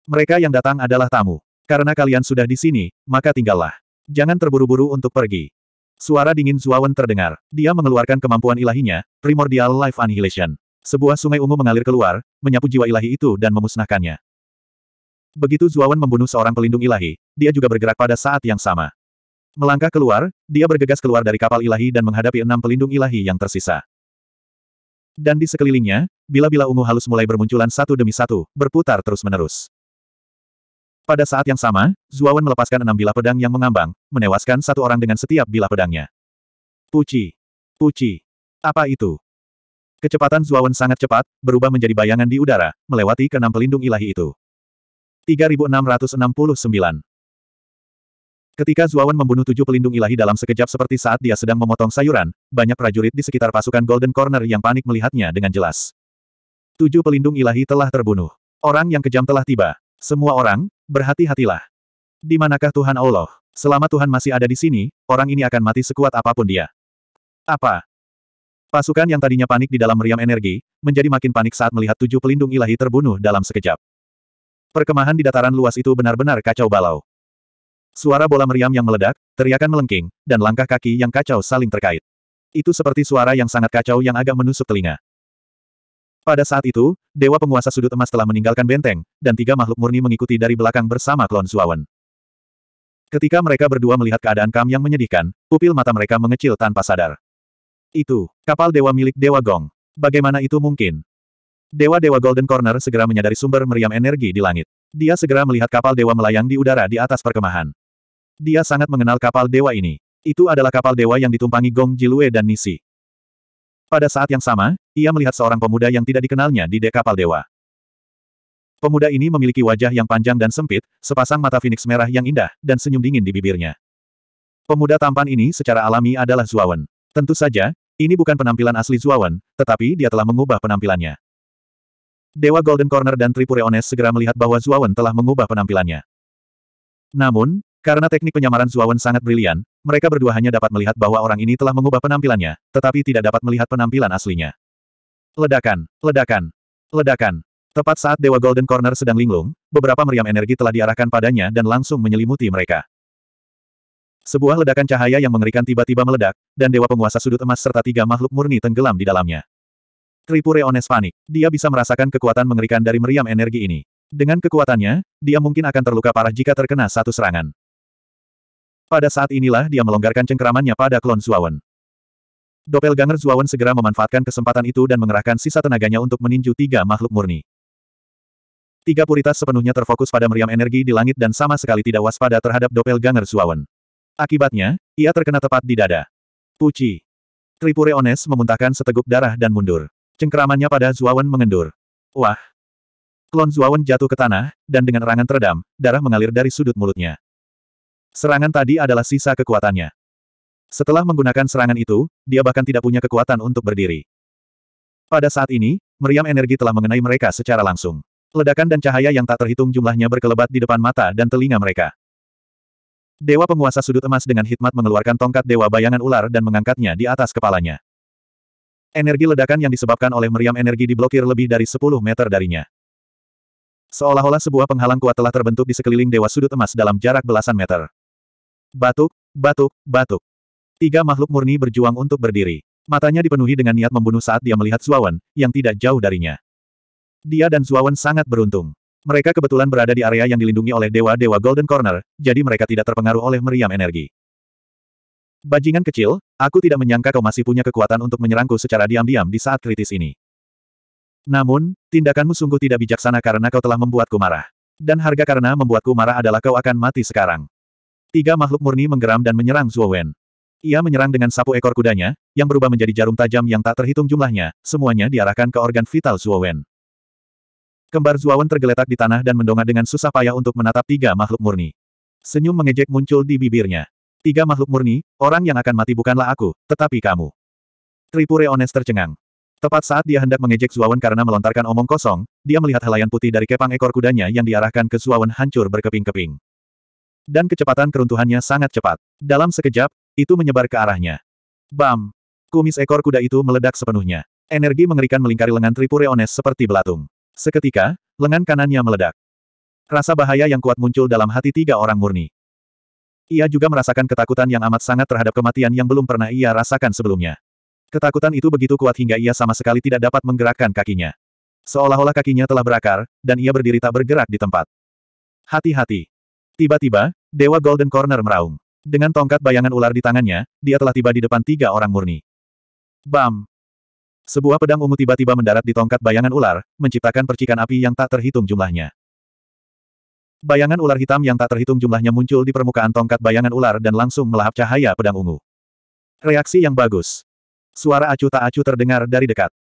Mereka yang datang adalah tamu. Karena kalian sudah di sini, maka tinggallah. Jangan terburu-buru untuk pergi. Suara dingin Zuawan terdengar. Dia mengeluarkan kemampuan ilahinya, Primordial Life Annihilation. Sebuah sungai ungu mengalir keluar, menyapu jiwa ilahi itu dan memusnahkannya. Begitu Zuawan membunuh seorang pelindung ilahi, dia juga bergerak pada saat yang sama. Melangkah keluar, dia bergegas keluar dari kapal ilahi dan menghadapi enam pelindung ilahi yang tersisa. Dan di sekelilingnya, bila-bila ungu halus mulai bermunculan satu demi satu, berputar terus-menerus. Pada saat yang sama, Zuawan melepaskan enam bilah pedang yang mengambang, menewaskan satu orang dengan setiap bilah pedangnya. Puci! Puci! Apa itu? Kecepatan Zuawan sangat cepat, berubah menjadi bayangan di udara, melewati keenam pelindung ilahi itu. 3669 Ketika Zuawan membunuh tujuh pelindung ilahi dalam sekejap seperti saat dia sedang memotong sayuran, banyak prajurit di sekitar pasukan Golden Corner yang panik melihatnya dengan jelas. Tujuh pelindung ilahi telah terbunuh. Orang yang kejam telah tiba. Semua orang, berhati-hatilah. Di manakah Tuhan Allah? Selama Tuhan masih ada di sini, orang ini akan mati sekuat apapun dia. Apa? Pasukan yang tadinya panik di dalam meriam energi, menjadi makin panik saat melihat tujuh pelindung ilahi terbunuh dalam sekejap. Perkemahan di dataran luas itu benar-benar kacau balau. Suara bola meriam yang meledak, teriakan melengking, dan langkah kaki yang kacau saling terkait. Itu seperti suara yang sangat kacau yang agak menusuk telinga. Pada saat itu, Dewa Penguasa Sudut Emas telah meninggalkan benteng, dan tiga makhluk murni mengikuti dari belakang bersama klon Zuawan. Ketika mereka berdua melihat keadaan Kam yang menyedihkan, pupil mata mereka mengecil tanpa sadar. Itu, kapal dewa milik Dewa Gong. Bagaimana itu mungkin? Dewa-dewa Golden Corner segera menyadari sumber meriam energi di langit. Dia segera melihat kapal dewa melayang di udara di atas perkemahan. Dia sangat mengenal kapal dewa ini. Itu adalah kapal dewa yang ditumpangi Gong Jilue dan Nisi. Pada saat yang sama, ia melihat seorang pemuda yang tidak dikenalnya di dek kapal dewa. Pemuda ini memiliki wajah yang panjang dan sempit, sepasang mata phoenix merah yang indah, dan senyum dingin di bibirnya. Pemuda tampan ini secara alami adalah Zuawan. Tentu saja, ini bukan penampilan asli Zuawan, tetapi dia telah mengubah penampilannya. Dewa Golden Corner dan Tripure segera melihat bahwa Zuawan telah mengubah penampilannya. Namun, karena teknik penyamaran Zuawan sangat brilian, mereka berdua hanya dapat melihat bahwa orang ini telah mengubah penampilannya, tetapi tidak dapat melihat penampilan aslinya. Ledakan, ledakan, ledakan. Tepat saat Dewa Golden Corner sedang linglung, beberapa meriam energi telah diarahkan padanya dan langsung menyelimuti mereka. Sebuah ledakan cahaya yang mengerikan tiba-tiba meledak, dan Dewa Penguasa Sudut Emas serta tiga makhluk murni tenggelam di dalamnya. Tripure Ones panik. Dia bisa merasakan kekuatan mengerikan dari meriam energi ini. Dengan kekuatannya, dia mungkin akan terluka parah jika terkena satu serangan. Pada saat inilah dia melonggarkan cengkeramannya pada klon Zuawan. Doppelganger Zuawan segera memanfaatkan kesempatan itu dan mengerahkan sisa tenaganya untuk meninju tiga makhluk murni. Tiga puritas sepenuhnya terfokus pada meriam energi di langit dan sama sekali tidak waspada terhadap Doppelganger Zuawan. Akibatnya, ia terkena tepat di dada. Puci. Tripure Ones memuntahkan seteguk darah dan mundur. Cengkeramannya pada Zuawan mengendur. Wah! Klon Zuawan jatuh ke tanah, dan dengan erangan teredam, darah mengalir dari sudut mulutnya. Serangan tadi adalah sisa kekuatannya. Setelah menggunakan serangan itu, dia bahkan tidak punya kekuatan untuk berdiri. Pada saat ini, meriam energi telah mengenai mereka secara langsung. Ledakan dan cahaya yang tak terhitung jumlahnya berkelebat di depan mata dan telinga mereka. Dewa penguasa sudut emas dengan hikmat mengeluarkan tongkat dewa bayangan ular dan mengangkatnya di atas kepalanya. Energi ledakan yang disebabkan oleh meriam energi diblokir lebih dari 10 meter darinya. Seolah-olah sebuah penghalang kuat telah terbentuk di sekeliling dewa sudut emas dalam jarak belasan meter. Batuk, batuk, batuk. Tiga makhluk murni berjuang untuk berdiri. Matanya dipenuhi dengan niat membunuh saat dia melihat Zuawan, yang tidak jauh darinya. Dia dan Zuawan sangat beruntung. Mereka kebetulan berada di area yang dilindungi oleh dewa-dewa Golden Corner, jadi mereka tidak terpengaruh oleh meriam energi. Bajingan kecil, aku tidak menyangka kau masih punya kekuatan untuk menyerangku secara diam-diam di saat kritis ini. Namun, tindakanmu sungguh tidak bijaksana karena kau telah membuatku marah. Dan harga karena membuatku marah adalah kau akan mati sekarang. Tiga makhluk murni menggeram dan menyerang Zuo Wen. Ia menyerang dengan sapu ekor kudanya, yang berubah menjadi jarum tajam yang tak terhitung jumlahnya, semuanya diarahkan ke organ vital Zuo Wen. Kembar Zuo Wen tergeletak di tanah dan mendongak dengan susah payah untuk menatap tiga makhluk murni. Senyum mengejek muncul di bibirnya. Tiga makhluk murni, orang yang akan mati bukanlah aku, tetapi kamu. Tripure Ones tercengang. Tepat saat dia hendak mengejek Zuawan karena melontarkan omong kosong, dia melihat helaian putih dari kepang ekor kudanya yang diarahkan ke Zuawan hancur berkeping-keping. Dan kecepatan keruntuhannya sangat cepat. Dalam sekejap, itu menyebar ke arahnya. Bam! Kumis ekor kuda itu meledak sepenuhnya. Energi mengerikan melingkari lengan Tripureones seperti belatung. Seketika, lengan kanannya meledak. Rasa bahaya yang kuat muncul dalam hati tiga orang murni. Ia juga merasakan ketakutan yang amat sangat terhadap kematian yang belum pernah ia rasakan sebelumnya. Ketakutan itu begitu kuat hingga ia sama sekali tidak dapat menggerakkan kakinya. Seolah-olah kakinya telah berakar, dan ia berdiri tak bergerak di tempat. Hati-hati. Tiba-tiba, Dewa Golden Corner meraung. Dengan tongkat bayangan ular di tangannya, dia telah tiba di depan tiga orang murni. Bam! Sebuah pedang ungu tiba-tiba mendarat di tongkat bayangan ular, menciptakan percikan api yang tak terhitung jumlahnya. Bayangan ular hitam yang tak terhitung jumlahnya muncul di permukaan tongkat bayangan ular dan langsung melahap cahaya pedang ungu. Reaksi yang bagus. Suara acu tak acu terdengar dari dekat.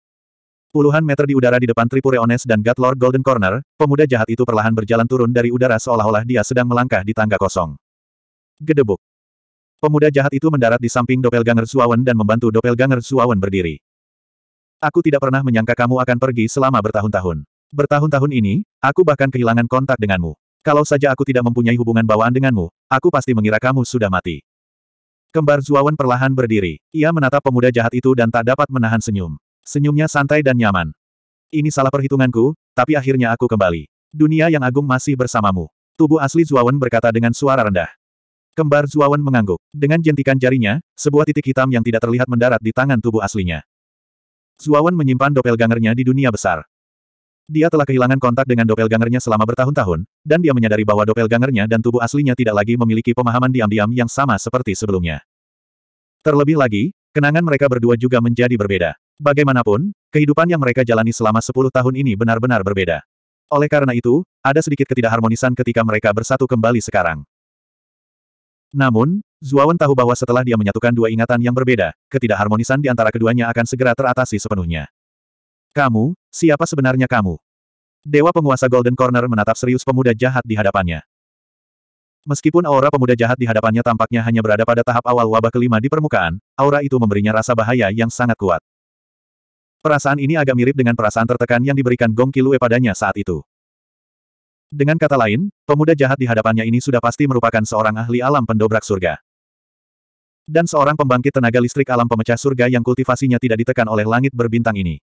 Puluhan meter di udara di depan Tripureones dan Gatlord Golden Corner, pemuda jahat itu perlahan berjalan turun dari udara seolah-olah dia sedang melangkah di tangga kosong. Gedebuk. Pemuda jahat itu mendarat di samping Doppelganger Suawen dan membantu Doppelganger Suawen berdiri. Aku tidak pernah menyangka kamu akan pergi selama bertahun-tahun. Bertahun-tahun ini, aku bahkan kehilangan kontak denganmu. Kalau saja aku tidak mempunyai hubungan bawaan denganmu, aku pasti mengira kamu sudah mati. Kembar Zuawan perlahan berdiri. Ia menatap pemuda jahat itu dan tak dapat menahan senyum. Senyumnya santai dan nyaman. Ini salah perhitunganku, tapi akhirnya aku kembali. Dunia yang agung masih bersamamu. Tubuh asli Zuawan berkata dengan suara rendah. Kembar Zuawan mengangguk. Dengan jentikan jarinya, sebuah titik hitam yang tidak terlihat mendarat di tangan tubuh aslinya. Zuawan menyimpan doppelgangernya di dunia besar. Dia telah kehilangan kontak dengan doppelgangernya selama bertahun-tahun, dan dia menyadari bahwa doppelgangernya dan tubuh aslinya tidak lagi memiliki pemahaman diam-diam yang sama seperti sebelumnya. Terlebih lagi, kenangan mereka berdua juga menjadi berbeda. Bagaimanapun, kehidupan yang mereka jalani selama 10 tahun ini benar-benar berbeda. Oleh karena itu, ada sedikit ketidakharmonisan ketika mereka bersatu kembali sekarang. Namun, Zuawan tahu bahwa setelah dia menyatukan dua ingatan yang berbeda, ketidakharmonisan di antara keduanya akan segera teratasi sepenuhnya. Kamu, siapa sebenarnya kamu? Dewa penguasa Golden Corner menatap serius pemuda jahat di hadapannya. Meskipun aura pemuda jahat di hadapannya tampaknya hanya berada pada tahap awal wabah kelima di permukaan, aura itu memberinya rasa bahaya yang sangat kuat. Perasaan ini agak mirip dengan perasaan tertekan yang diberikan Gong Kilue padanya saat itu. Dengan kata lain, pemuda jahat di hadapannya ini sudah pasti merupakan seorang ahli alam pendobrak surga. Dan seorang pembangkit tenaga listrik alam pemecah surga yang kultivasinya tidak ditekan oleh langit berbintang ini.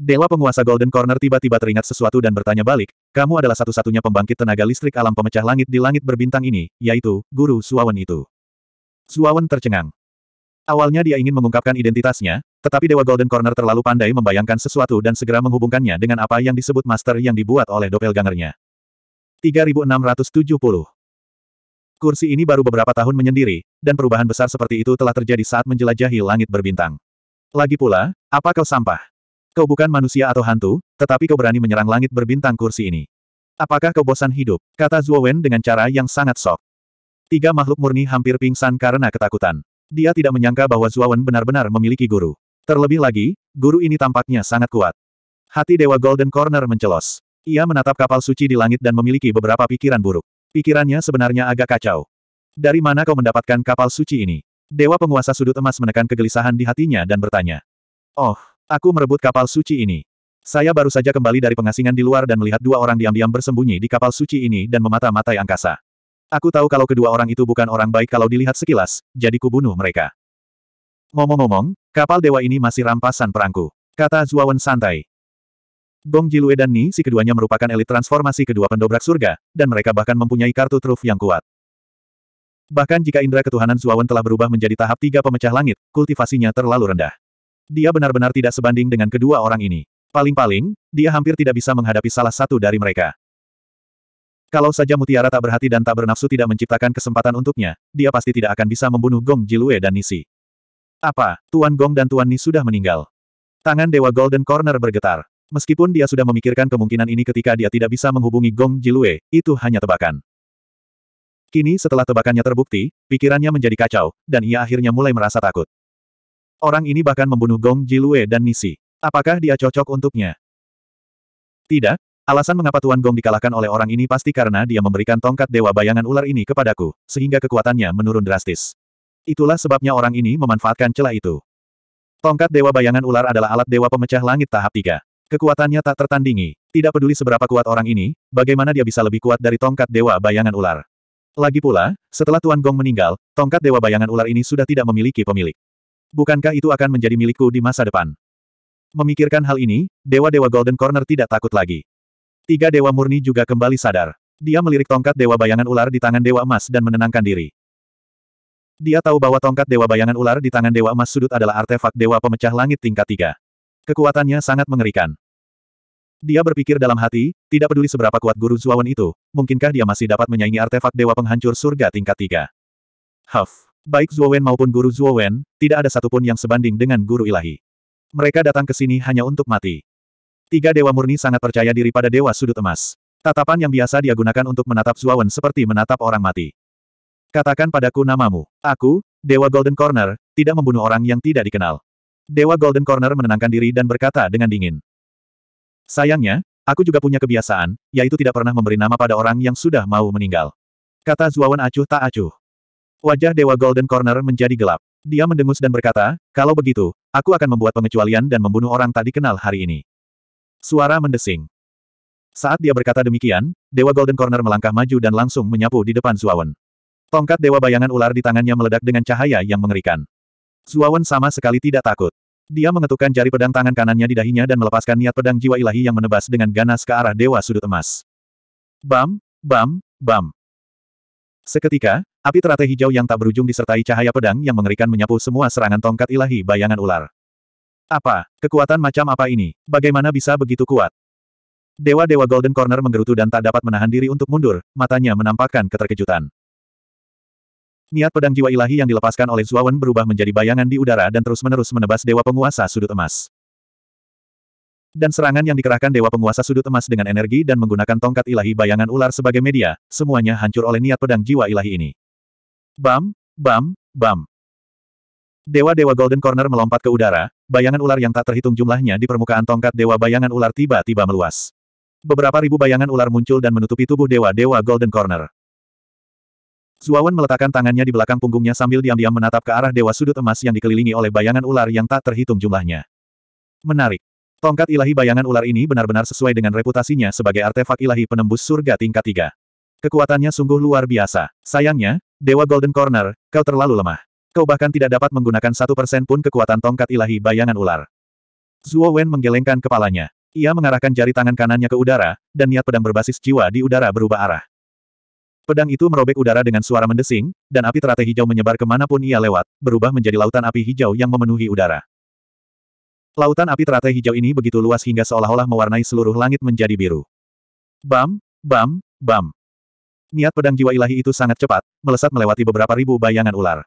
Dewa penguasa Golden Corner tiba-tiba teringat sesuatu dan bertanya balik, kamu adalah satu-satunya pembangkit tenaga listrik alam pemecah langit di langit berbintang ini, yaitu, guru Suawan itu. Suawen tercengang. Awalnya dia ingin mengungkapkan identitasnya, tetapi Dewa Golden Corner terlalu pandai membayangkan sesuatu dan segera menghubungkannya dengan apa yang disebut master yang dibuat oleh doppelgangernya. 3670 Kursi ini baru beberapa tahun menyendiri, dan perubahan besar seperti itu telah terjadi saat menjelajahi langit berbintang. Lagi pula, apa kau sampah? Kau bukan manusia atau hantu, tetapi kau berani menyerang langit berbintang kursi ini. Apakah kau bosan hidup? Kata Zhuo Wen dengan cara yang sangat sok. Tiga makhluk murni hampir pingsan karena ketakutan. Dia tidak menyangka bahwa Zuawan benar-benar memiliki guru. Terlebih lagi, guru ini tampaknya sangat kuat. Hati Dewa Golden Corner mencelos. Ia menatap kapal suci di langit dan memiliki beberapa pikiran buruk. Pikirannya sebenarnya agak kacau. Dari mana kau mendapatkan kapal suci ini? Dewa penguasa sudut emas menekan kegelisahan di hatinya dan bertanya. Oh, aku merebut kapal suci ini. Saya baru saja kembali dari pengasingan di luar dan melihat dua orang diam-diam bersembunyi di kapal suci ini dan memata-matai angkasa. Aku tahu kalau kedua orang itu bukan orang baik kalau dilihat sekilas, jadi kubunuh mereka. Ngomong-ngomong, kapal dewa ini masih rampasan perangku. Kata Zuawan santai. Gong Jilue dan Ni si keduanya merupakan elit transformasi kedua pendobrak surga, dan mereka bahkan mempunyai kartu truf yang kuat. Bahkan jika indera ketuhanan Zuawan telah berubah menjadi tahap tiga pemecah langit, kultivasinya terlalu rendah. Dia benar-benar tidak sebanding dengan kedua orang ini. Paling-paling, dia hampir tidak bisa menghadapi salah satu dari mereka. Kalau saja mutiara tak berhati dan tak bernafsu tidak menciptakan kesempatan untuknya, dia pasti tidak akan bisa membunuh Gong Jilue dan Nisi. Apa, Tuan Gong dan Tuan Ni sudah meninggal? Tangan Dewa Golden Corner bergetar. Meskipun dia sudah memikirkan kemungkinan ini ketika dia tidak bisa menghubungi Gong Jilue, itu hanya tebakan. Kini setelah tebakannya terbukti, pikirannya menjadi kacau, dan ia akhirnya mulai merasa takut. Orang ini bahkan membunuh Gong Jilue dan Nisi. Apakah dia cocok untuknya? Tidak, Alasan mengapa Tuan Gong dikalahkan oleh orang ini pasti karena dia memberikan tongkat dewa bayangan ular ini kepadaku, sehingga kekuatannya menurun drastis. Itulah sebabnya orang ini memanfaatkan celah itu. Tongkat dewa bayangan ular adalah alat dewa pemecah langit tahap 3. Kekuatannya tak tertandingi. Tidak peduli seberapa kuat orang ini, bagaimana dia bisa lebih kuat dari tongkat dewa bayangan ular. Lagi pula, setelah Tuan Gong meninggal, tongkat dewa bayangan ular ini sudah tidak memiliki pemilik. Bukankah itu akan menjadi milikku di masa depan? Memikirkan hal ini, dewa-dewa Golden Corner tidak takut lagi. Tiga dewa murni juga kembali sadar. Dia melirik tongkat dewa bayangan ular di tangan dewa emas dan menenangkan diri. Dia tahu bahwa tongkat dewa bayangan ular di tangan dewa emas sudut adalah artefak dewa pemecah langit tingkat tiga. Kekuatannya sangat mengerikan. Dia berpikir dalam hati, tidak peduli seberapa kuat guru Zuawan itu, mungkinkah dia masih dapat menyaingi artefak dewa penghancur surga tingkat tiga. Huff. Baik Zuawan maupun guru Zuawan, tidak ada satupun yang sebanding dengan guru ilahi. Mereka datang ke sini hanya untuk mati. Tiga dewa murni sangat percaya diri pada dewa sudut emas. Tatapan yang biasa dia gunakan untuk menatap Zuawan seperti menatap orang mati. Katakan padaku namamu. Aku, Dewa Golden Corner, tidak membunuh orang yang tidak dikenal. Dewa Golden Corner menenangkan diri dan berkata dengan dingin. Sayangnya, aku juga punya kebiasaan, yaitu tidak pernah memberi nama pada orang yang sudah mau meninggal. Kata Zuawan acuh tak acuh. Wajah Dewa Golden Corner menjadi gelap. Dia mendengus dan berkata, kalau begitu, aku akan membuat pengecualian dan membunuh orang tak dikenal hari ini. Suara mendesing. Saat dia berkata demikian, Dewa Golden Corner melangkah maju dan langsung menyapu di depan Zuawan. Tongkat Dewa Bayangan Ular di tangannya meledak dengan cahaya yang mengerikan. Zuawan sama sekali tidak takut. Dia mengetukkan jari pedang tangan kanannya di dahinya dan melepaskan niat pedang jiwa ilahi yang menebas dengan ganas ke arah Dewa Sudut Emas. Bam, bam, bam. Seketika, api teratai hijau yang tak berujung disertai cahaya pedang yang mengerikan menyapu semua serangan tongkat ilahi bayangan ular. Apa? Kekuatan macam apa ini? Bagaimana bisa begitu kuat? Dewa-dewa Golden Corner menggerutu dan tak dapat menahan diri untuk mundur, matanya menampakkan keterkejutan. Niat pedang jiwa ilahi yang dilepaskan oleh Zuawan berubah menjadi bayangan di udara dan terus-menerus menebas dewa penguasa sudut emas. Dan serangan yang dikerahkan dewa penguasa sudut emas dengan energi dan menggunakan tongkat ilahi bayangan ular sebagai media, semuanya hancur oleh niat pedang jiwa ilahi ini. Bam, bam, bam. Dewa-dewa Golden Corner melompat ke udara, bayangan ular yang tak terhitung jumlahnya di permukaan tongkat Dewa Bayangan Ular tiba-tiba meluas. Beberapa ribu bayangan ular muncul dan menutupi tubuh Dewa-Dewa Golden Corner. Zuawan meletakkan tangannya di belakang punggungnya sambil diam-diam menatap ke arah Dewa Sudut Emas yang dikelilingi oleh bayangan ular yang tak terhitung jumlahnya. Menarik. Tongkat ilahi bayangan ular ini benar-benar sesuai dengan reputasinya sebagai artefak ilahi penembus surga tingkat 3. Kekuatannya sungguh luar biasa. Sayangnya, Dewa Golden Corner, kau terlalu lemah. Kau bahkan tidak dapat menggunakan satu persen pun kekuatan tongkat ilahi bayangan ular. Zuo Wen menggelengkan kepalanya. Ia mengarahkan jari tangan kanannya ke udara, dan niat pedang berbasis jiwa di udara berubah arah. Pedang itu merobek udara dengan suara mendesing, dan api teratai hijau menyebar kemanapun ia lewat, berubah menjadi lautan api hijau yang memenuhi udara. Lautan api teratai hijau ini begitu luas hingga seolah-olah mewarnai seluruh langit menjadi biru. Bam, bam, bam. Niat pedang jiwa ilahi itu sangat cepat, melesat melewati beberapa ribu bayangan ular.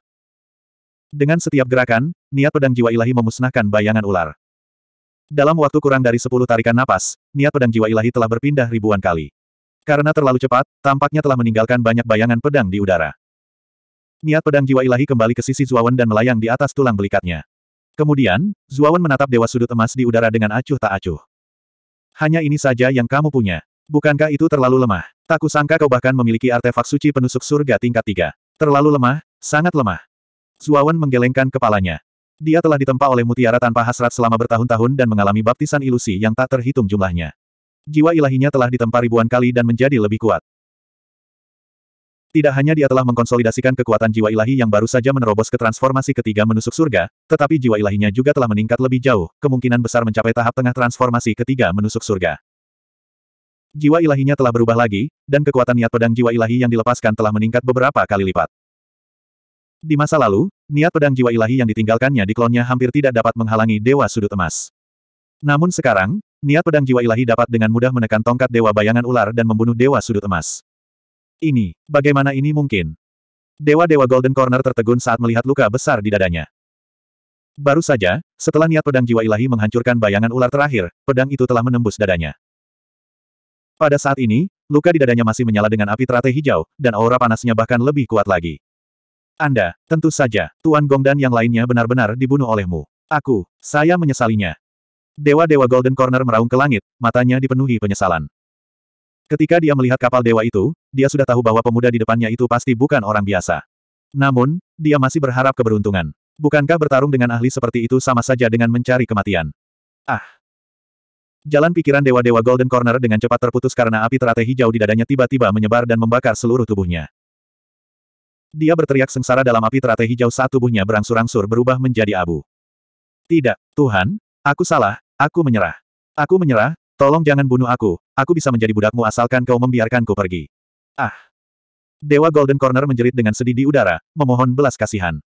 Dengan setiap gerakan, niat pedang jiwa ilahi memusnahkan bayangan ular. Dalam waktu kurang dari sepuluh tarikan napas, niat pedang jiwa ilahi telah berpindah ribuan kali. Karena terlalu cepat, tampaknya telah meninggalkan banyak bayangan pedang di udara. Niat pedang jiwa ilahi kembali ke sisi Zuawan dan melayang di atas tulang belikatnya. Kemudian, Zuawan menatap dewa sudut emas di udara dengan acuh tak acuh. Hanya ini saja yang kamu punya. Bukankah itu terlalu lemah? Tak kusangka kau bahkan memiliki artefak suci penusuk surga tingkat tiga. Terlalu lemah, sangat lemah. Suawan menggelengkan kepalanya. Dia telah ditempa oleh mutiara tanpa hasrat selama bertahun-tahun dan mengalami baptisan ilusi yang tak terhitung jumlahnya. Jiwa ilahinya telah ditempa ribuan kali dan menjadi lebih kuat. Tidak hanya dia telah mengkonsolidasikan kekuatan jiwa ilahi yang baru saja menerobos ke transformasi ketiga menusuk surga, tetapi jiwa ilahinya juga telah meningkat lebih jauh, kemungkinan besar mencapai tahap tengah transformasi ketiga menusuk surga. Jiwa ilahinya telah berubah lagi, dan kekuatan niat pedang jiwa ilahi yang dilepaskan telah meningkat beberapa kali lipat. Di masa lalu, niat pedang jiwa ilahi yang ditinggalkannya di klonnya hampir tidak dapat menghalangi Dewa Sudut Emas. Namun sekarang, niat pedang jiwa ilahi dapat dengan mudah menekan tongkat Dewa Bayangan Ular dan membunuh Dewa Sudut Emas. Ini, bagaimana ini mungkin? Dewa-dewa Golden Corner tertegun saat melihat luka besar di dadanya. Baru saja, setelah niat pedang jiwa ilahi menghancurkan bayangan ular terakhir, pedang itu telah menembus dadanya. Pada saat ini, luka di dadanya masih menyala dengan api teratai hijau, dan aura panasnya bahkan lebih kuat lagi. Anda, tentu saja, Tuan Gong dan yang lainnya benar-benar dibunuh olehmu. Aku, saya menyesalinya. Dewa-dewa Golden Corner meraung ke langit, matanya dipenuhi penyesalan. Ketika dia melihat kapal dewa itu, dia sudah tahu bahwa pemuda di depannya itu pasti bukan orang biasa. Namun, dia masih berharap keberuntungan. Bukankah bertarung dengan ahli seperti itu sama saja dengan mencari kematian? Ah! Jalan pikiran dewa-dewa Golden Corner dengan cepat terputus karena api teratai hijau di dadanya tiba-tiba menyebar dan membakar seluruh tubuhnya. Dia berteriak sengsara dalam api teratai hijau saat tubuhnya berangsur-angsur berubah menjadi abu. Tidak, Tuhan, aku salah, aku menyerah. Aku menyerah, tolong jangan bunuh aku, aku bisa menjadi budakmu asalkan kau membiarkanku pergi. Ah! Dewa Golden Corner menjerit dengan sedih di udara, memohon belas kasihan.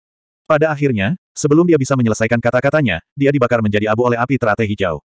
Pada akhirnya, sebelum dia bisa menyelesaikan kata-katanya, dia dibakar menjadi abu oleh api teratai hijau.